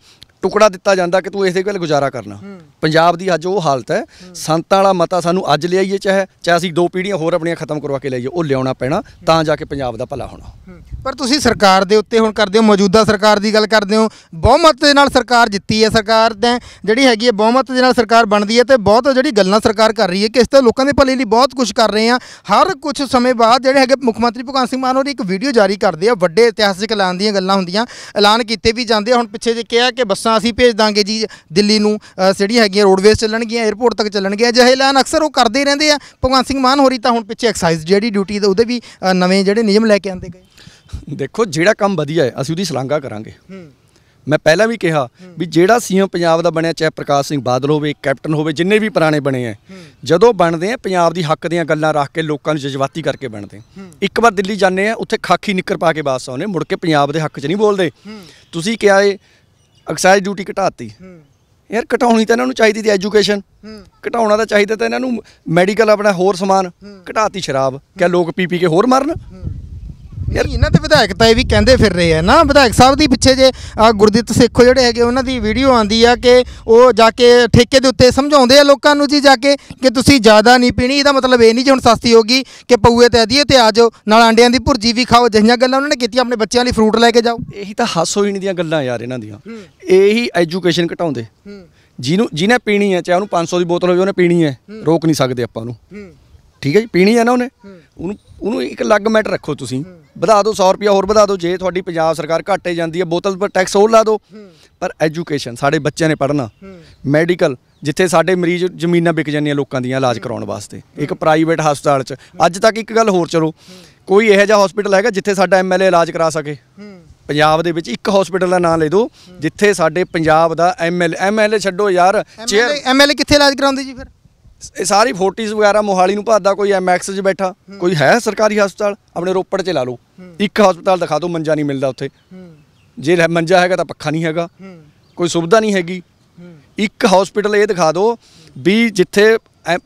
ਟੁਕੜਾ ਦਿੱਤਾ ਜਾਂਦਾ ਕਿ ਤੂੰ ਇਸੇ ਗੱਲ ਗੁਜ਼ਾਰਾ ਕਰਨਾ ਪੰਜਾਬ ਦੀ ਅੱਜ ਉਹ ਹਾਲਤ ਹੈ ਸੰਤਾਂ ਵਾਲਾ ਮਤਾ ਸਾਨੂੰ ਅੱਜ ਲਿਆਈਏ ਚਾਹੇ ਚਾਹੇ ਅਸੀਂ ਦੋ ਪੀੜ੍ਹੀਆਂ ਹੋਰ ਆਪਣੀਆਂ ਖਤਮ ਕਰਵਾ ਕੇ ਲਈਏ ਉਹ ਲਿਆਉਣਾ ਪੈਣਾ ਤਾਂ ਜਾ ਕੇ ਪੰਜਾਬ ਦਾ ਭਲਾ ਹੋਣਾ ਪਰ ਤੁਸੀਂ ਸਰਕਾਰ ਦੇ ਉੱਤੇ ਹੁਣ ਕਰਦੇ ਹੋ ਮੌਜੂਦਾ ਸਰਕਾਰ ਦੀ ਗੱਲ ਕਰਦੇ ਹੋ ਬਹੁਮਤ ਦੇ ਨਾਲ ਸਰਕਾਰ ਜਿੱਤੀ ਹੈ ਸਰਕਾਰ ਦੇ ਜਿਹੜੀ ਹੈਗੀ ਹੈ ਬਹੁਮਤ ਦੇ ਨਾਲ ਸਰਕਾਰ ਬਣਦੀ ਹੈ ਤੇ ਬਹੁਤ ਜਿਹੜੀ ਗੱਲਾਂ ਸਰਕਾਰ ਕਰ ਰਹੀ ਹੈ ਕਿ ਇਸ ਤੇ ਲੋਕਾਂ ਦੇ ਭਲੇ ਲਈ ਬਹੁਤ ਕੁਝ ਕਰ ਰਹੇ ਆ ਹਰ ਕੁਝ ਸਮੇਂ ਬਾਅਦ ਜਿਹੜੇ ਹੈਗੇ ਮੁੱਖ ਮੰਤਰੀ ਭਗਵੰਤ ਸਿੰਘ ਮਾਨ ਹੋਰੀ ਇੱਕ ਵੀਡੀਓ ਜਾਰੀ ਕਰਦੇ ਆ ਵੱਡੇ ਇਤਿਹਾਸਿਕ ਐਲਾਨ ਦੀਆਂ ਗੱਲਾਂ ਹੁੰਦੀਆਂ ਐਲਾਨ ਕੀਤੇ ਵੀ ਜਾਂਦੇ ਹੁਣ ਪਿੱਛੇ ਜੇ ਕਿਹਾ ਕਿ ਬੱਸਾਂ ਤਾਂ ਅਸੀਂ ਭੇਜ ਦਾਂਗੇ ਜੀ ਦਿੱਲੀ ਨੂੰ ਜਿਹੜੀਆਂ ਹੈਗੀਆਂ ਰੋਡਵੇਜ਼ ਚੱਲਣਗੀਆਂ 에어ਪੋਰਟ ਤੱਕ ਚੱਲਣਗੀਆਂ ਜਿਹੇ ਐਲਾਨ ਅਕਸਰ ਉਹ ਕਰਦੇ ਰਹਿੰਦੇ ਆ ਭਗਵਾਨ ਸਿੰਘ ਮਾਨ ਹੋਰੀ ਤਾਂ ਹੁਣ ਪਿੱਛੇ ਐਕਸਾਈਜ਼ ਜਿਹੜੀ ਡਿਊਟੀ ਦੇ ਉਹਦੇ ਵੀ ਨਵੇਂ ਜਿਹੜੇ ਨਿਯਮ ਲੈ ਕੇ ਆਂਦੇ ਗਏ ਦੇਖੋ ਜਿਹੜਾ ਕੰਮ ਵਧੀਆ ਹੈ ਅਸੀਂ ਉਹਦੀ ਸ਼ਲਾਘਾ ਕਰਾਂਗੇ ਮੈਂ ਪਹਿਲਾਂ ਵੀ ਕਿਹਾ ਵੀ ਜਿਹੜਾ ਸੀਐਮ ਪੰਜਾਬ ਦਾ ਬਣਿਆ ਚਾਹੇ ਪ੍ਰਕਾਸ਼ ਸਿੰਘ ਬਾਦਲ ਹੋਵੇ ਕੈਪਟਨ ਹੋਵੇ ਜਿੰਨੇ ਵੀ ਪੁਰਾਣੇ ਬਣੇ ਆ ਜਦੋਂ ਬਣਦੇ ਆ ਪੰਜਾਬ ਦੀ ਹੱਕ ਦੀਆਂ ਗੱਲਾਂ ਰੱਖ ਕੇ ਲੋਕਾਂ ਨੂੰ ਜਜ਼ਬਾਤੀ ਕਰਕੇ ਬਣਦੇ ਇੱਕ ਵਾਰ ਦਿੱਲੀ ਜਾਂਦੇ ਆ ਉੱਥੇ ਖਾਕੀ ਨਿੱਕਰ ਪਾ ਕੇ ਬਾਸ ਆਉਨੇ ਮੁੜ ਕੇ ਪੰਜਾਬ ਦੇ ਹੱਕ 'ਚ ਨਹੀਂ ਬੋਲਦੇ ਤੁਸੀਂ ਕਿਹਾ ਏ ਐਕਸਾਈਜ਼ ਡਿਊਟੀ ਘਟਾਤੀ ਯਾਰ ਘਟਾਉਣੀ ਤਾਂ ਇਹਨਾਂ ਨੂੰ ਚਾਹੀਦੀ ਸੀ ਐਜੂਕੇਸ਼ਨ ਘਟਾਉਣਾ ਤਾਂ ਚਾਹੀਦਾ ਤਾਂ ਇਹਨਾਂ ਨੂੰ ਮੈਡੀਕਲ ਆਪਣਾ ਹੋਰ ਸਮਾਨ ਘਟਾਤੀ ਸ਼ਰਾਬ ਕਿ ਲੋਕ ਪੀ ਪੀ ਕੇ ਹੋਰ ਮਰਨ ਯਾਰ ਇਹਨਾਂ ਤੇ ਵਿਧਾਇਕ ਤਾਂ ਇਹ ਵੀ ਕਹਿੰਦੇ ਫਿਰ ਰਹੇ ਆ ਨਾ ਵਿਧਾਇਕ ਸਾਹਿਬ ਦੀ ਪਿੱਛੇ ਜੇ ਗੁਰਦਿੱਤ ਸੇਖੋ ਜਿਹੜੇ ਹੈਗੇ ਉਹਨਾਂ ਦੀ ਵੀਡੀਓ ਆਂਦੀ ਆ ਕਿ ਉਹ ਜਾ ਕੇ ਠੇਕੇ ਦੇ ਉੱਤੇ ਸਮਝਾਉਂਦੇ ਆ ਲੋਕਾਂ ਨੂੰ ਜੀ ਜਾ ਕੇ ਕਿ ਤੁਸੀਂ ਜ਼ਿਆਦਾ ਨਹੀਂ ਪੀਣੀ ਇਹਦਾ ਮਤਲਬ ਇਹ ਨਹੀਂ ਜੇ ਹੁਣ ਸਸਤੀ ਹੋਗੀ ਕਿ ਪਊਏ ਤੇ ਆਦੀਏ ਤੇ ਆ ਜਾਓ ਨਾਲ ਆਂਡਿਆਂ ਦੀ ਭੁਰਜੀ ਵੀ ਖਾਓ ਜਿਹੀਆਂ ਗੱਲਾਂ ਉਹਨਾਂ ਨੇ ਕੀਤੀ ਆਪਣੇ ਬੱਚਿਆਂ ਲਈ ਫਰੂਟ ਲੈ ਕੇ ਜਾਓ ਇਹੀ ਤਾਂ ਹਾਸੋਹੀਣ ਦੀਆਂ ਗੱਲਾਂ ਯਾਰ ਇਹਨਾਂ ਦੀਆਂ ਇਹੀ ਐਜੂਕੇਸ਼ਨ ਘਟਾਉਂਦੇ ਜਿਹਨੂੰ ਜਿਹਨੇ ਪੀਣੀ ਹੈ ਚਾਹੇ ਉਹਨੂੰ 500 ਦੀ ਬੋਤਲ ਹੋਵੇ ਉਹਨੇ ਪੀਣੀ ਹੈ ਰੋਕ ਨਹੀਂ ਸਕਦੇ ਆਪਾਂ ਉਹਨੂੰ ਠੀਕ ਹੈ ਜੀ ਪੀਣੀ ਹੈ ਨਾ ਉਹਨੇ ਉਹਨੂੰ ਉਹਨੂੰ ਇੱਕ ਅਲੱਗ ਮੈਟਰ ਰੱਖੋ ਤੁਸੀਂ ਵਧਾ ਦਿਓ 100 ਰੁਪਿਆ ਹੋਰ ਵਧਾ ਦਿਓ ਜੇ ਤੁਹਾਡੀ ਪੰਜਾਬ ਸਰਕਾਰ ਘਾਟੇ ਜਾਂਦੀ ਹੈ ਬੋਤਲ ਪਰ ਟੈਕਸ ਹੋਰ ਲਾ ਦਿਓ ਪਰ ਐਜੂਕੇਸ਼ਨ ਸਾਡੇ ਬੱਚਿਆਂ ਨੇ ਪੜ੍ਹਨਾ ਮੈਡੀਕਲ ਜਿੱਥੇ ਸਾਡੇ ਮਰੀਜ਼ ਜ਼ਮੀਨਾਂ ਵਿਕ ਜਾਂਦੀਆਂ ਲੋਕਾਂ ਦੀਆਂ ਇਲਾਜ ਕਰਾਉਣ ਵਾਸਤੇ ਇੱਕ ਪ੍ਰਾਈਵੇਟ ਹਸਪਤਾਲ 'ਚ ਅੱਜ ਤੱਕ ਇੱਕ ਗੱਲ ਹੋਰ ਚਲੋ ਕੋਈ ਇਹੋ ਜਿਹਾ ਹਸਪੀਟਲ ਹੈਗਾ ਜਿੱਥੇ ਸਾਡਾ ਐਮਐਲਏ ਇਲਾਜ ਕਰਾ ਸਕੇ ਪੰਜਾਬ ਦੇ ਵਿੱਚ ਇੱਕ ਹਸਪੀਟਲ ਦਾ ਨਾਮ ਲੈ ਦਿਓ ਜਿੱਥੇ ਸਾਡੇ ਪੰਜਾਬ ਦਾ ਐਮਐਲਏ ਐਮਐਲਏ ਛੱਡੋ ਯਾਰ ਐਮਐਲਏ ਕਿੱਥੇ ਇਲਾਜ ਕਰਾਉਂਦੇ ਜੀ ਫਿਰ ਇਹ ਸਾਰੀ 40s ਵਗੈਰਾ ਮੋਹਾਲੀ ਨੂੰ ਭਾਦਾ ਕੋਈ ਐਮਐਕਸ 'ਚ ਬੈਠਾ ਕੋਈ ਹੈ ਸਰਕਾਰੀ ਹਸਪਤਾਲ ਆਪਣੇ ਰੋਪੜ 'ਚ ਲਾ ਲਓ ਇੱਕ ਹਸਪਤਾਲ ਦਿਖਾ ਦਿਓ ਮੰਜਾ ਨਹੀਂ ਮਿਲਦਾ ਉੱਥੇ ਜੇ ਮੰਜਾ ਹੈਗਾ ਤਾਂ ਪੱਖਾ ਨਹੀਂ ਹੈਗਾ ਕੋਈ ਸੁਵਿਧਾ ਨਹੀਂ ਹੈਗੀ ਇੱਕ ਹਸਪੀਟਲ ਇਹ ਦਿਖਾ ਦਿਓ ਵੀ ਜਿੱਥੇ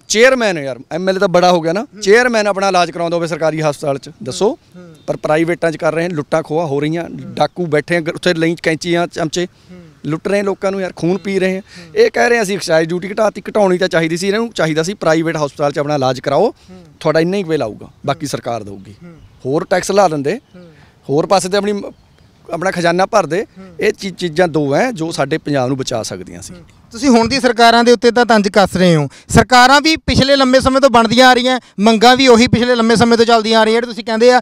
ਚੇਅਰਮੈਨ ਯਾਰ ਐਮਐਲਏ ਤਾਂ ਬੜਾ ਹੋ ਗਿਆ ਨਾ ਚੇਅਰਮੈਨ ਆਪਣਾ ਇਲਾਜ ਕਰਾਉਂਦਾ ਹੋਵੇ ਸਰਕਾਰੀ ਹਸਪਤਾਲ 'ਚ ਦੱਸੋ ਪਰ ਪ੍ਰਾਈਵੇਟਾਂ 'ਚ ਕਰ ਰਹੇ ਲੁੱਟਾਂ ਖੋਆ ਹੋ ਰਹੀਆਂ ਡਾਕੂ ਬੈਠੇ ਉੱਥੇ ਲਈ ਕੈਂਚੀਆਂ ਚਮਚੇ ਲੁੱਟ ਰਹੇ ਲੋਕਾਂ ਨੂੰ ਯਾਰ ਖੂਨ ਪੀ ਰਹੇ ਇਹ ਕਹਿ ਰਹੇ ਅਸੀਂ ਐਕਸਾਈਜ਼ ਡਿਊਟੀ ਘਟਾਤੀ ਘਟਾਉਣੀ ਤਾਂ ਚਾਹੀਦੀ ਸੀ ਇਹਨਾਂ ਨੂੰ ਚਾਹੀਦਾ ਸੀ ਪ੍ਰਾਈਵੇਟ ਹਸਪਤਾਲ 'ਚ ਆਪਣਾ ਇਲਾਜ ਕਰਾਓ ਤੁਹਾਡਾ ਇੰਨਾ ਹੀ ਬਿੱਲ ਆਊਗਾ ਬਾਕੀ ਸਰਕਾਰ ਦੇਊਗੀ ਹੋਰ ਟੈਕਸ ਲਾ ਦਿੰਦੇ ਹੋਰ ਪਾਸੇ ਤੇ ਆਪਣੀ ਆਪਣਾ ਖਜ਼ਾਨਾ ਭਰਦੇ ਇਹ ਚੀਜ਼ਾਂ ਦੋ ਐ ਜੋ ਸਾਡੇ ਪੰਜਾਬ ਨੂੰ ਬਚਾ ਸਕਦੀਆਂ ਸੀ ਤੁਸੀਂ ਹੁਣ ਦੀ ਸਰਕਾਰਾਂ ਦੇ ਉੱਤੇ ਤਾਂ ਤੰਜ ਕੱਸ ਰਹੇ ਹੋ ਸਰਕਾਰਾਂ ਵੀ ਪਿਛਲੇ ਲੰਮੇ ਸਮੇਂ ਤੋਂ ਬਣਦੀਆਂ ਆ ਰਹੀਆਂ ਮੰਗਾਂ ਵੀ ਉਹੀ ਪਿਛਲੇ ਲੰਮੇ ਸਮੇਂ ਤੋਂ ਚੱਲਦੀਆਂ ਆ ਰਹੀਆਂ ਜਿਹੜੀ ਤੁਸੀਂ ਕਹਿੰਦੇ ਆ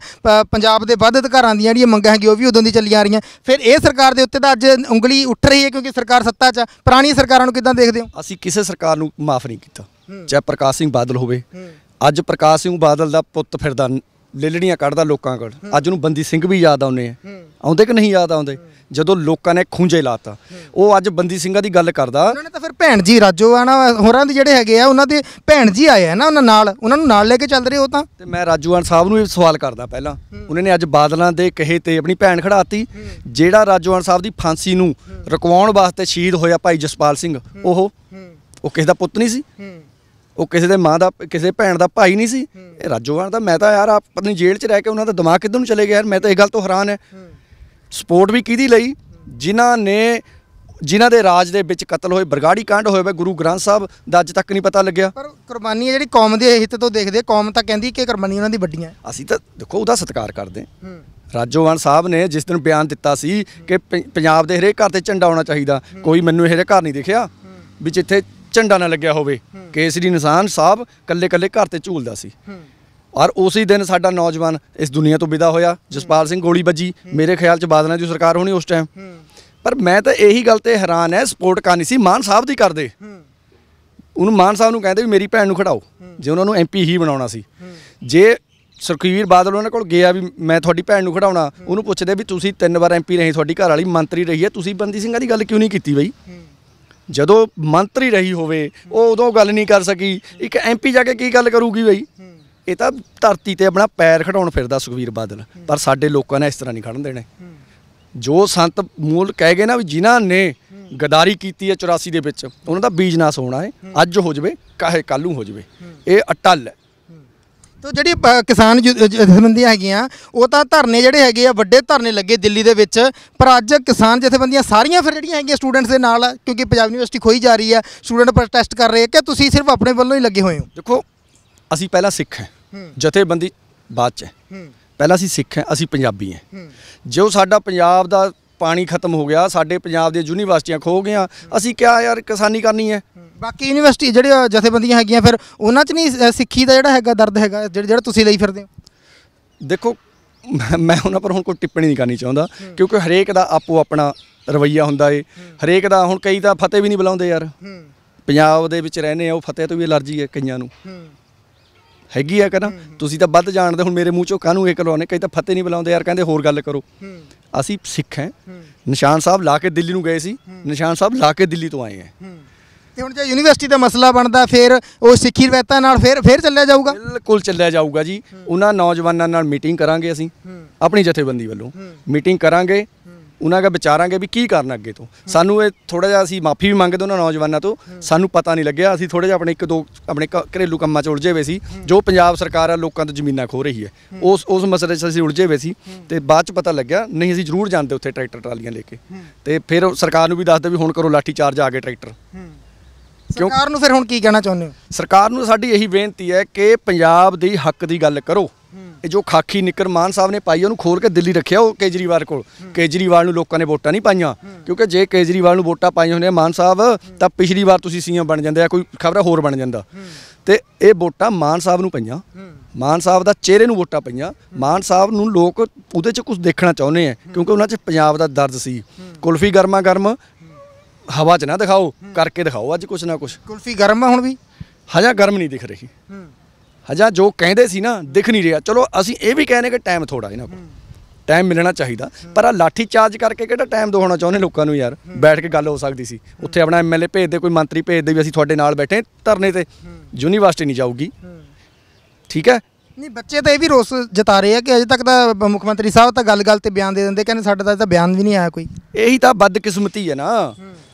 ਪੰਜਾਬ ਦੇ ਵੱਧ ਅਧਿਕਾਰਾਂ ਦੀਆਂ ਜਿਹੜੀਆਂ ਮੰਗਾਂ ਹੈਗੀ ਉਹ ਵੀ ਉਦੋਂ ਦੀ ਚੱਲੀਆਂ ਆ ਰਹੀਆਂ ਫਿਰ ਇਹ ਸਰਕਾਰ ਦੇ ਉੱਤੇ ਤਾਂ ਅੱਜ ਉਂਗਲੀ ਉੱਠ ਰਹੀ ਹੈ ਕਿਉਂਕਿ ਸਰਕਾਰ ਸੱਤਾ 'ਚ ਪੁਰਾਣੀ ਸਰਕਾਰਾਂ ਨੂੰ ਕਿਦਾਂ ਦੇਖਦੇ ਹੋ ਅਸੀਂ ਕਿਸੇ ਸਰਕਾਰ ਨੂੰ ਮਾਫ ਨਹੀਂ ਕੀਤਾ ਚਾਹੇ ਪ੍ਰਕਾਸ਼ ਸਿੰਘ ਬਾਦਲ ਹੋਵੇ ਅੱਜ ਪ੍ਰਕਾਸ਼ ਸਿੰਘ ਬਾਦਲ ਦਾ ਪੁੱਤ ਫਿਰਦਾ ਲੇਲੜੀਆਂ ਕੱਢਦਾ ਲੋਕਾਂ ਕੋਲ ਅੱਜ ਨੂੰ ਬੰਦੀ ਸਿੰਘ ਵੀ ਯਾਦ ਆਉਂਦੇ ਆ ਆਉਂਦੇ ਕਿ ਨਹੀਂ ਯਾਦ ਆਉਂਦੇ ਜਦੋਂ ਲੋਕਾਂ ਨੇ ਖੁੰਝੇ ਲਾਤਾ ਉਹ ਅੱਜ ਬੰਦੀ ਸਿੰਘਾਂ ਦੀ ਗੱਲ ਕਰਦਾ ਉਹਨਾਂ ਨੇ ਤਾਂ ਫਿਰ ਭੈਣ ਜੀ ਰਾਜੋ ਆਣਾ ਹੋਰਾਂ ਦੇ ਜਿਹੜੇ ਹੈਗੇ ਆ ਉਹਨਾਂ ਦੇ ਭੈਣ ਜੀ ਆਏ ਆ ਨਾ ਉਹਨਾਂ ਨਾਲ ਉਹਨਾਂ ਨੂੰ ਨਾਲ ਲੈ ਕੇ ਚੱਲ ਰਹੇ ਉਹ ਤਾਂ ਤੇ ਮੈਂ ਰਾਜੂਆਨ ਸਾਹਿਬ ਨੂੰ ਇਹ ਸਵਾਲ ਕਰਦਾ ਪਹਿਲਾਂ ਉਹਨਾਂ ਨੇ ਅੱਜ ਬਾਦਲਾਂ ਦੇ ਕਹੇ ਤੇ ਆਪਣੀ ਭੈਣ ਖੜਾਤੀ ਜਿਹੜਾ ਰਾਜੂਆਨ ਸਾਹਿਬ ਦੀ ਫਾਂਸੀ ਨੂੰ ਰੁਕਵਾਉਣ ਵਾਸਤੇ ਸ਼ਹੀਦ ਹੋਇਆ ਭਾਈ ਜਸਪਾਲ ਸਿੰਘ ਉਹ ਉਹ ਕਿਸੇ ਦਾ ਪੁੱਤ ਨਹੀਂ ਸੀ ਉਹ ਕਿਸੇ ਦੇ ਮਾਂ ਦਾ ਕਿਸੇ ਭੈਣ ਦਾ ਭਾਈ ਨਹੀਂ ਸੀ ਇਹ ਰਾਜੋਵਾਨ ਦਾ ਮੈਂ ਤਾਂ ਯਾਰ ਪਤਨੀ ਜੇਲ੍ਹ 'ਚ ਰਹਿ ਕੇ ਉਹਨਾਂ ਦਾ ਦਿਮਾਗ ਕਿੱਧਰ ਨੂੰ ਚਲੇ ਗਿਆ ਯਾਰ ਮੈਂ ਤਾਂ ਇਹ ਗੱਲ ਤੋਂ ਹੈਰਾਨ ਹੈ ਸਪੋਰਟ ਵੀ ਕਿਹਦੀ ਲਈ ਜਿਨ੍ਹਾਂ ਨੇ ਜਿਨ੍ਹਾਂ ਦੇ ਰਾਜ ਦੇ ਵਿੱਚ ਕਤਲ ਹੋਏ ਬਰਗਾੜੀ ਕਾਂਡ ਹੋਏ ਵੇ ਗੁਰੂ ਗ੍ਰੰਥ ਸਾਹਿਬ ਦਾ ਅੱਜ ਤੱਕ ਨਹੀਂ ਪਤਾ ਲੱਗਿਆ ਪਰ ਕੁਰਬਾਨੀ ਜਿਹੜੀ ਕੌਮ ਦੇ ਹਿੱਤ ਤੋਂ ਦੇਖਦੇ ਕੌਮ ਤਾਂ ਕਹਿੰਦੀ ਕਿ ਕੁਰਬਾਨੀ ਉਹਨਾਂ ਦੀ ਵੱਡੀਆਂ ਅਸੀਂ ਤਾਂ ਦੇਖੋ ਉਹਦਾ ਸਤਿਕਾਰ ਕਰਦੇ ਹਾਂ ਰਾਜੋਵਾਨ ਸਾਹਿਬ ਨੇ ਜਿਸ ਦਿਨ ਬਿਆਨ ਦਿੱਤਾ ਸੀ ਕਿ ਪੰਜਾਬ ਦੇ ਹਰੇਕ ਘਰ ਤੇ ਝੰਡਾ ਹੋਣਾ ਚਾਹੀਦਾ ਕੋਈ ਮੈਨੂੰ ਇਹਦੇ ਘਰ ਨਹੀਂ ਦੇਖਿਆ ਵੀ ਜਿੱਥੇ ਝੰਡਾ ਨਾ ਲੱਗਿਆ ਹੋਵੇ ਕੇਸਰੀ ਨਿਸ਼ਾਨ ਸਾਹਿਬ ਕੱਲੇ ਕੱਲੇ ਘਰ ਤੇ ਝੂਲਦਾ ਸੀ ਔਰ ਉਸੇ ਦਿਨ ਸਾਡਾ ਨੌਜਵਾਨ ਇਸ ਦੁਨੀਆ ਤੋਂ ਵਿਦਾ ਹੋਇਆ ਜਸਪਾਲ ਸਿੰਘ ਗੋਲੀ ਵੱਜੀ ਮੇਰੇ ਖਿਆਲ 'ਚ ਬਾਦਲਾਂ ਦੀ ਸਰਕਾਰ ਹੋਣੀ ਉਸ ਟਾਈਮ ਪਰ ਮੈਂ ਤਾਂ ਇਹੀ ਗੱਲ ਤੇ ਹੈਰਾਨ ਐ ਸਪੋਰਟ ਕਰਨੀ ਸੀ ਮਾਨ ਸਾਹਿਬ ਦੀ ਕਰਦੇ ਉਹਨੂੰ ਮਾਨ ਸਾਹਿਬ ਨੂੰ ਕਹਿੰਦੇ ਵੀ ਮੇਰੀ ਭੈਣ ਨੂੰ ਖੜਾਓ ਜੇ ਉਹਨਾਂ ਨੂੰ ਐਮਪੀ ਹੀ ਬਣਾਉਣਾ ਸੀ ਜੇ ਸਰਕੀਰ ਬਾਦਲ ਉਹਨਾਂ ਕੋਲ ਗਿਆ ਵੀ ਮੈਂ ਤੁਹਾਡੀ ਭੈਣ ਨੂੰ ਖੜਾਉਣਾ ਉਹਨੂੰ ਪੁੱਛਦੇ ਵੀ ਤੁਸੀਂ ਤਿੰਨ ਵਾਰ ਐਮਪੀ ਰਹੇ ਤੁਹਾਡੀ ਘਰ ਵਾਲੀ ਮੰਤਰੀ ਰਹੀ ਐ ਤੁਸੀਂ ਬੰਦੀ ਸਿੰਘਾਂ ਦੀ ਗੱਲ ਕਿਉਂ ਨਹੀਂ ਕੀਤੀ ਬਈ ਜਦੋਂ ਮੰਤਰੀ ਰਹੀ ਹੋਵੇ ਉਹ ਉਦੋਂ ਗੱਲ ਨਹੀਂ ਕਰ ਸਕੀ ਇੱਕ ਐਮਪੀ ਜਾ ਕੇ ਕੀ ਗੱਲ ਕਰੂਗੀ ਬਈ ਇਹ ਤਾਂ ਧਰਤੀ ਤੇ ਆਪਣਾ ਪੈਰ ਖੜਾਉਣ ਫਿਰਦਾ ਸੁਖਵੀਰ ਬਾਦਲ ਪਰ ਸਾਡੇ ਲੋਕਾਂ ਨੇ ਇਸ ਤਰ੍ਹਾਂ ਨਹੀਂ ਖੜਨ ਦੇਣੇ ਜੋ ਸੰਤ ਮੂਲ ਕਹਿ ਗਏ ਨਾ ਵੀ ਜਿਨ੍ਹਾਂ ਨੇ ਗਦਾਰੀ ਕੀਤੀ ਹੈ 84 ਦੇ ਵਿੱਚ ਉਹਨਾਂ ਦਾ ਬੀਜ ਨਾਸ ਹੋਣਾ ਹੈ ਅੱਜ ਹੋ ਜਵੇ ਕਾਹੇ ਨੂੰ ਹੋ ਜਵੇ ਇਹ ਅਟਲ ਹੈ ਤੋ ਜਿਹੜੀ ਕਿਸਾਨ ਜਥੇਬੰਦੀਆਂ ਹੈਗੀਆਂ ਉਹ ਤਾਂ ਧਰਨੇ ਜਿਹੜੇ ਹੈਗੇ ਆ ਵੱਡੇ ਧਰਨੇ ਲੱਗੇ ਦਿੱਲੀ ਦੇ ਵਿੱਚ ਪਰ ਅੱਜ ਕਿਸਾਨ ਜਥੇਬੰਦੀਆਂ ਸਾਰੀਆਂ ਫਿਰ ਜਿਹੜੀਆਂ ਹੈਗੀਆਂ ਸਟੂਡੈਂਟਸ ਦੇ ਨਾਲ ਕਿਉਂਕਿ ਪੰਜਾਬ ਯੂਨੀਵਰਸਿਟੀ ਖੋਈ ਜਾ ਰਹੀ ਹੈ ਸਟੂਡੈਂਟ ਪ੍ਰੋਟੈਸਟ ਕਰ ਰਹੇ ਕਿ ਤੁਸੀਂ ਸਿਰਫ ਆਪਣੇ ਵੱਲੋਂ ਹੀ ਲੱਗੇ ਹੋਏ ਹੋ ਦੇਖੋ ਅਸੀਂ ਪਹਿਲਾਂ ਸਿੱਖ ਹਾਂ ਜਥੇਬੰਦੀ ਬਾਅਦ ਚ ਪਹਿਲਾਂ ਅਸੀਂ ਸਿੱਖ ਹਾਂ ਅਸੀਂ ਪੰਜਾਬੀ ਹਾਂ ਜੋ ਸਾਡਾ ਪੰਜਾਬ ਦਾ ਪਾਣੀ ਖਤਮ ਹੋ ਗਿਆ ਸਾਡੇ ਪੰਜਾਬ ਦੀਆਂ ਯੂਨੀਵਰਸਿਟੀਆਂ ਖੋ ਗਈਆਂ ਅਸੀਂ ਕਿਹਾ ਯਾਰ ਕਿਸਾਨੀ ਕਰਨੀ ਹੈ ਬਾਕੀ ਯੂਨੀਵਰਸਿਟੀ ਜਿਹੜੀਆਂ ਜਥੇਬੰਦੀਆਂ ਹੈਗੀਆਂ ਫਿਰ ਉਹਨਾਂ 'ਚ ਨਹੀਂ ਸਿੱਖੀ ਦਾ ਜਿਹੜਾ ਹੈਗਾ ਦਰਦ ਹੈਗਾ ਜਿਹੜਾ ਤੁਸੀਂ ਲਈ ਫਿਰਦੇ ਹੋ ਦੇਖੋ ਮੈਂ ਉਹਨਾਂ ਪਰ ਹੁਣ ਕੋਈ ਟਿੱਪਣੀ ਨਹੀਂ ਕਰਨੀ ਚਾਹੁੰਦਾ ਕਿਉਂਕਿ ਹਰੇਕ ਦਾ ਆਪੋ ਆਪਣਾ ਰਵਈਆ ਹੁੰਦਾ ਏ ਹਰੇਕ ਦਾ ਹੁਣ ਕਈ ਤਾਂ ਫਤਿਹ ਵੀ ਨਹੀਂ ਬੁਲਾਉਂਦੇ ਯਾਰ ਪੰਜਾਬ ਦੇ ਵਿੱਚ ਰਹਿੰਦੇ ਆ ਉਹ ਫਤਿਹ ਤੋਂ ਵੀ ਅਲਰਜੀ ਹੈ ਕਈਆਂ ਨੂੰ ਹੈਗੀ ਆ ਕਹਿੰਦਾ ਤੁਸੀਂ ਤਾਂ ਵੱਧ ਜਾਣਦੇ ਹੁਣ ਮੇਰੇ ਮੂੰਹ ਚੋਂ ਕਾਹਨੂੰ ਇਹ ਕਲਾਉਣੇ ਕਈ ਤਾਂ ਫੱਤੇ ਨਹੀਂ ਬੁਲਾਉਂਦੇ ਯਾਰ ਕਹਿੰਦੇ ਹੋਰ ਗੱਲ ਕਰੋ ਅਸੀਂ ਸਿੱਖ ਹੈ ਨਿਸ਼ਾਨ ਸਾਹਿਬ ਲਾ ਕੇ ਦਿੱਲੀ ਨੂੰ ਗਏ ਸੀ ਨਿਸ਼ਾਨ ਸਾਹਿਬ ਲਾ ਕੇ ਦਿੱਲੀ ਤੋਂ ਆਏ ਆ ਤੇ ਹੁਣ ਜੇ ਯੂਨੀਵਰਸਿਟੀ ਦਾ ਮਸਲਾ ਬਣਦਾ ਫਿਰ ਉਹ ਸਿੱਖੀ ਰਵਾਇਤਾਂ ਨਾਲ ਫਿਰ ਫਿਰ ਚੱਲਿਆ ਜਾਊਗਾ ਬਿਲਕੁਲ ਚੱਲਿਆ ਜਾਊਗਾ ਜੀ ਉਹਨਾਂ ਨੌਜਵਾਨਾਂ ਨਾਲ ਮੀਟਿੰਗ ਕਰਾਂਗੇ ਅਸੀਂ ਆਪਣੀ ਜਥੇਬੰਦੀ ਵੱਲੋਂ ਮੀਟਿੰਗ ਕਰਾਂਗੇ ਉਹਨਾਂ ਦਾ ਵਿਚਾਰਾਂਗੇ ਵੀ ਕੀ ਕਰਨ ਅੱਗੇ ਤੋਂ ਸਾਨੂੰ ਇਹ ਥੋੜਾ ਜਿਹਾ ਅਸੀਂ ਮਾਫੀ ਵੀ ਮੰਗਦੇ ਉਹਨਾਂ ਨੌਜਵਾਨਾਂ ਤੋਂ ਸਾਨੂੰ ਪਤਾ ਨਹੀਂ ਲੱਗਿਆ ਅਸੀਂ ਥੋੜਾ ਜਿਹਾ ਆਪਣੇ ਇੱਕ ਦੋ ਆਪਣੇ ਘਰੇਲੂ ਕੰਮਾਂ 'ਚ ਉਲਝੇ ਹੋਏ ਸੀ ਜੋ ਪੰਜਾਬ ਸਰਕਾਰ ਆ ਲੋਕਾਂ ਤੋਂ ਜ਼ਮੀਨਾਂ ਖੋ ਰਹੀ ਹੈ ਉਸ ਉਸ ਮਸਲੇ 'ਚ ਅਸੀਂ ਉਲਝੇ ਹੋਏ ਸੀ ਤੇ ਬਾਅਦ 'ਚ ਪਤਾ ਲੱਗਿਆ ਨਹੀਂ ਅਸੀਂ ਜ਼ਰੂਰ ਜਾਂਦੇ ਉੱਥੇ ਟਰੈਕਟਰ ਟਰਾਲੀਆਂ ਲੈ ਕੇ ਤੇ ਫਿਰ ਸਰਕਾਰ ਨੂੰ ਵੀ ਦੱਸਦੇ ਵੀ ਹੁਣ ਕਰੋ ਲਾਠੀ ਚਾਰਜ ਆ ਗਏ ਟਰੈਕਟਰ ਸਰਕਾਰ ਨੂੰ ਫਿਰ ਹੁਣ ਕੀ ਕਹਿਣਾ ਚਾਹੁੰਦੇ ਹੋ ਸਰਕਾਰ ਨੂੰ ਸਾਡੀ ਇਹੀ ਬੇਨਤੀ ਹੈ ਕਿ ਪੰਜਾਬ ਦੀ ਹੱਕ ਦੀ ਗੱਲ ਕਰੋ ਇਹ ਜੋ ਖਾਕੀ ਨਿੱਕਰ ਮਾਨ ਸਾਹਿਬ ਨੇ ਪਾਈ ਉਹਨੂੰ ਖੋਲ ਕੇ ਦਿੱਲੀ ਰੱਖਿਆ ਉਹ ਕੇਜਰੀਵਾਲ ਕੋਲ ਕੇਜਰੀਵਾਲ ਨੂੰ ਲੋਕਾਂ ਨੇ ਵੋਟਾਂ ਨਹੀਂ ਪਾਈਆਂ ਕਿਉਂਕਿ ਜੇ ਕੇਜਰੀਵਾਲ ਨੂੰ ਵੋਟਾਂ ਪਾਈਆਂ ਹੁੰਦੀਆਂ ਮਾਨ ਸਾਹਿਬ ਤਾਂ ਪਿਛਲੀ ਵਾਰ ਤੁਸੀਂ ਸੀਐਮ ਬਣ ਜਾਂਦੇ ਆ ਕੋਈ ਖਬਰ ਹੋਰ ਬਣ ਜਾਂਦਾ ਤੇ ਇਹ ਵੋਟਾਂ ਮਾਨ ਸਾਹਿਬ ਨੂੰ ਪਈਆਂ ਮਾਨ ਸਾਹਿਬ ਦਾ ਚਿਹਰੇ ਨੂੰ ਵੋਟਾਂ ਪਈਆਂ ਮਾਨ ਸਾਹਿਬ ਨੂੰ ਲੋਕ ਉਹਦੇ 'ਚ ਕੁਝ ਦੇਖਣਾ ਚਾਹੁੰਦੇ ਆ ਕਿਉਂਕਿ ਉਹਨਾਂ 'ਚ ਪੰਜਾਬ ਦਾ ਦਰਦ ਸੀ ਕੁਲਫੀ ਗਰਮਾ ਗਰਮ ਹਵਾ 'ਚ ਨਾ ਦਿਖਾਓ ਕਰਕੇ ਦਿਖਾਓ ਅੱਜ ਕੁਝ ਨਾ ਕੁਝ ਕੁਲਫੀ ਗਰਮ ਆ ਹੁਣ ਵੀ ਹਜਾ ਗਰਮ ਨਹੀਂ ਦਿਖ ਰਹੀ ਹਜਾ ਜੋ ਕਹਿੰਦੇ ਸੀ ਨਾ ਦਿਖ ਨਹੀਂ ਰਿਹਾ ਚਲੋ ਅਸੀਂ ਇਹ ਵੀ ਕਹਿੰਦੇ ਕਿ ਟਾਈਮ ਥੋੜਾ ਇਹਨਾਂ ਕੋਲ ਟਾਈਮ ਮਿਲਣਾ ਚਾਹੀਦਾ ਪਰ ਆ ਲਾਠੀ ਚਾਰਜ ਕਰਕੇ ਕਿਹੜਾ ਟਾਈਮ ਹੋਣਾ ਚਾਹੁੰਦੇ ਲੋਕਾਂ ਨੂੰ ਯਾਰ ਬੈਠ ਕੇ ਗੱਲ ਹੋ ਸਕਦੀ ਸੀ ਉੱਥੇ ਆਪਣਾ ਐਮਐਲਏ ਭੇਜਦੇ ਕੋਈ ਮੰਤਰੀ ਭੇਜਦੇ ਵੀ ਅਸੀਂ ਤੁਹਾਡੇ ਨਾਲ ਬੈਠੇ ਧਰਨੇ ਤੇ ਯੂਨੀਵਰਸਿਟੀ ਨਹੀਂ ਜਾਊਗੀ ਠੀਕ ਹੈ ਨਹੀਂ ਬੱਚੇ ਤਾਂ ਇਹ ਵੀ ਰੋਸ ਜਤਾ ਰਹੇ ਆ ਕਿ ਅਜੇ ਤੱਕ ਤਾਂ ਮੁੱਖ ਮੰਤਰੀ ਸਾਹਿਬ ਤਾਂ ਗੱਲ-ਗੱਲ ਤੇ ਬਿਆਨ ਦੇ ਦਿੰਦੇ ਕਹਿੰਦੇ ਸਾਡਾ ਤਾਂ ਤਾਂ ਬਿਆਨ ਵੀ ਨਹੀਂ ਆਇਆ ਕੋਈ ਇਹੀ ਤਾਂ ਬਦਕਿਸਮਤੀ ਹੈ ਨਾ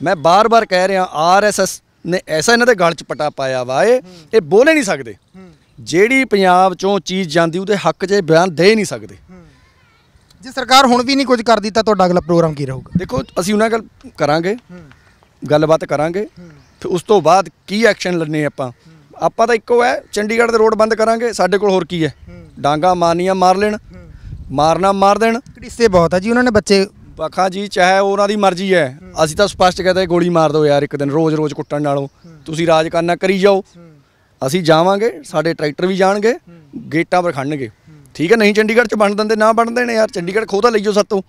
ਮੈਂ ਬਾਰ-ਬਾਰ ਕਹਿ ਰਿਹਾ ਆਰਐਸਐਸ ਨੇ ਐਸਾ ਇਹਨਾਂ ਦੇ ਗਲ 'ਚ ਪਟਾ ਪਾਇਆ ਵਾ ਇਹ ਇਹ ਬੋਲੇ ਨਹੀਂ ਸਕਦੇ ਜਿਹੜੀ ਪੰਜਾਬ ਚੋਂ ਚੀਜ਼ ਜਾਂਦੀ ਉਹਦੇ ਹੱਕ 'ਚ ਬਿਆਨ ਦੇ ਨਹੀਂ ਸਕਦੇ ਜੇ ਸਰਕਾਰ ਹੁਣ ਵੀ ਨਹੀਂ ਕੁਝ ਕਰਦੀ ਤਾਂ ਤੁਹਾਡਾ ਅਗਲਾ ਪ੍ਰੋਗਰਾਮ ਕੀ ਰਹੂਗਾ ਦੇਖੋ ਅਸੀਂ ਉਹਨਾਂ ਨਾਲ ਕਰਾਂਗੇ ਗੱਲਬਾਤ ਕਰਾਂਗੇ ਫਿਰ ਉਸ ਤੋਂ ਬਾਅਦ ਕੀ ਐਕਸ਼ਨ ਲੈਣੇ ਆਪਾਂ ਆਪਾਂ ਤਾਂ ਇੱਕੋ ਹੈ ਚੰਡੀਗੜ੍ਹ ਦੇ ਰੋਡ ਬੰਦ ਕਰਾਂਗੇ ਸਾਡੇ ਕੋਲ ਹੋਰ ਕੀ ਹੈ ਡਾਂਗਾ ਮਾਰਨੀਆਂ ਮਾਰ ਲੈਣ ਮਾਰਨਾ ਮਾਰ ਦੇਣ ਕਿਸੇ ਬਹੁਤ ਆ ਜੀ ਉਹਨਾਂ ਨੇ ਬੱਚੇ ਵਖਾ ਜੀ ਚਾਹੇ ਉਹਨਾਂ ਦੀ ਮਰਜ਼ੀ ਹੈ ਅਸੀਂ ਤਾਂ ਸਪਸ਼ਟ ਕਹਤੇ ਗੋਲੀ ਮਾਰ ਦਿਓ ਯਾਰ ਇੱਕ ਦਿਨ ਰੋਜ਼-ਰੋਜ਼ ਕੁੱਟਣ ਨਾਲੋਂ ਤੁਸੀਂ ਰਾਜ ਕਰਨਾ ਕਰੀ ਜਾਓ ਅਸੀਂ ਜਾਵਾਂਗੇ ਸਾਡੇ ਟਰੈਕਟਰ ਵੀ ਜਾਣਗੇ ਗੇਟਾਂ ਪਰ ਖੜਨਗੇ ਠੀਕ ਹੈ ਨਹੀਂ ਚੰਡੀਗੜ੍ਹ ਚ ਬਣ ਦਿੰਦੇ ਨਾ ਬਣ ਦੇਣੇ ਯਾਰ ਚੰਡੀਗੜ੍ਹ ਖੋਦਾ ਲਈਓ ਸਾਤੋਂ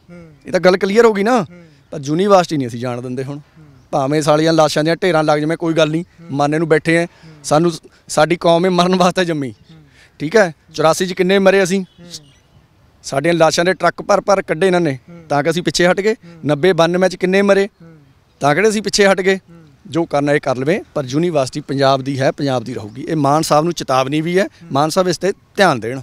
ਇਹ ਤਾਂ ਗੱਲ ਕਲੀਅਰ ਹੋ ਗਈ ਨਾ ਪਰ ਯੂਨੀਵਰਸਿਟੀ ਨਹੀਂ ਅਸੀਂ ਜਾਣ ਦਿੰਦੇ ਹੁਣ ਭਾਵੇਂ ਸਾਲੀਆਂ ਲਾਸ਼ਾਂ ਦੀਆਂ ਢੇਰਾਂ ਲੱਗ ਜਾਵੇਂ ਕੋਈ ਗੱਲ ਨਹੀਂ ਮਾਨੇ ਨੂੰ ਬੈਠੇ ਆ ਸਾਨੂੰ ਸਾਡੀ ਕੌਮ ਹੈ ਮਰਨ ਵਾਸਤੇ ਜੰਮੀ ਠੀਕ ਹੈ 84 ਚ ਕਿੰਨੇ ਮਰੇ ਅਸੀਂ ਸਾਡੀਆਂ ਲਾਸ਼ਾਂ ਦੇ ਟਰੱਕ ਪਰ ਪਰ ਕੱਢੇ ਇਹਨਾਂ ਨੇ ਤਾਂ ਕਿ ਅਸੀਂ ਪਿੱਛੇ ਹਟ ਗਏ 90 92 ਚ ਕਿੰਨੇ ਮਰੇ ਤਾਂ ਕਿਹੜੇ ਅਸੀਂ ਪਿੱਛੇ ਹਟ ਗਏ ਜੋ ਕਰਨਾ ਇਹ ਕਰ ਲਵੇ ਪਰ ਯੂਨੀਵਰਸਿਟੀ ਪੰਜਾਬ ਦੀ ਹੈ ਪੰਜਾਬ ਦੀ ਰਹੂਗੀ ਇਹ ਮਾਨ ਸਾਹਿਬ ਨੂੰ ਚੇਤਾਵਨੀ ਵੀ ਹੈ ਮਾਨ ਸਾਹਿਬ ਇਸ ਤੇ ਧਿਆਨ ਦੇਣ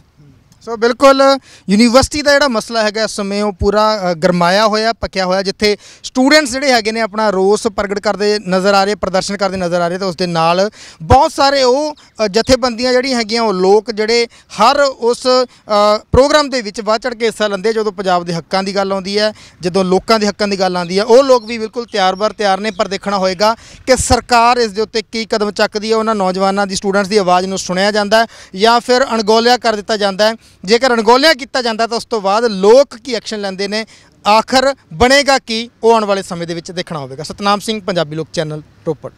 ਸੋ ਬਿਲਕੁਲ ਯੂਨੀਵਰਸਿਟੀ ਦਾ ਜਿਹੜਾ ਮਸਲਾ ਹੈਗਾ ਇਸ ਸਮੇਂ ਉਹ ਪੂਰਾ ਗਰਮਾਇਆ ਹੋਇਆ ਪੱਕਿਆ ਹੋਇਆ ਜਿੱਥੇ ਸਟੂਡੈਂਟਸ ਜਿਹੜੇ ਹੈਗੇ ਨੇ ਆਪਣਾ ਰੋਸ ਪ੍ਰਗਟ ਕਰਦੇ ਨਜ਼ਰ ਆ ਰਹੇ ਪ੍ਰਦਰਸ਼ਨ ਕਰਦੇ ਨਜ਼ਰ ਆ ਰਹੇ ਤੇ ਉਸ ਦੇ ਨਾਲ ਬਹੁਤ ਸਾਰੇ ਉਹ ਜਥੇਬੰਦੀਆਂ ਜਿਹੜੀਆਂ ਹੈਗੀਆਂ ਉਹ ਲੋਕ ਜਿਹੜੇ ਹਰ ਉਸ ਪ੍ਰੋਗਰਾਮ ਦੇ ਵਿੱਚ ਵੱਧ ਚੜ ਕੇ ਹਿੱਸਾ ਲੈਂਦੇ ਜਦੋਂ ਪੰਜਾਬ ਦੇ ਹੱਕਾਂ ਦੀ ਗੱਲ ਆਉਂਦੀ ਹੈ ਜਦੋਂ ਲੋਕਾਂ ਦੇ ਹੱਕਾਂ ਦੀ ਗੱਲ ਆਉਂਦੀ ਹੈ ਉਹ ਲੋਕ ਵੀ ਬਿਲਕੁਲ ਤਿਆਰ-ਬਰ ਤਿਆਰ ਨੇ ਪਰ ਦੇਖਣਾ ਹੋਏਗਾ ਕਿ ਸਰਕਾਰ ਇਸ ਦੇ ਉੱਤੇ ਕੀ ਕਦਮ ਚੱਕਦੀ ਹੈ ਉਹਨਾਂ ਨੌਜਵਾਨਾਂ ਦੀ ਸਟੂਡੈਂਟਸ ਦੀ ਆਵਾਜ਼ ਨੂੰ ਸੁਣਿਆ ਜਾਂਦਾ ਜਾਂ ਫਿਰ ਅਣਗੋਲਿਆ ਕਰ ਦਿੱਤਾ ਜਾਂਦਾ ਹੈ ਜੇਕਰ ਅਣਗੋਲਿਆ ਕੀਤਾ ਜਾਂਦਾ ਤਾਂ ਉਸ ਤੋਂ ਬਾਅਦ ਲੋਕ ਕੀ ਐਕਸ਼ਨ ਲੈਂਦੇ ਨੇ ਆਖਰ ਬਣੇਗਾ ਕੀ ਉਹ ਆਉਣ ਵਾਲੇ ਸਮੇਂ ਦੇ ਵਿੱਚ ਦੇਖਣਾ ਹੋਵੇਗਾ ਸਤਨਾਮ ਸਿੰਘ ਪੰਜਾਬੀ ਲੋਕ ਚੈਨਲ ਰੋਪੜ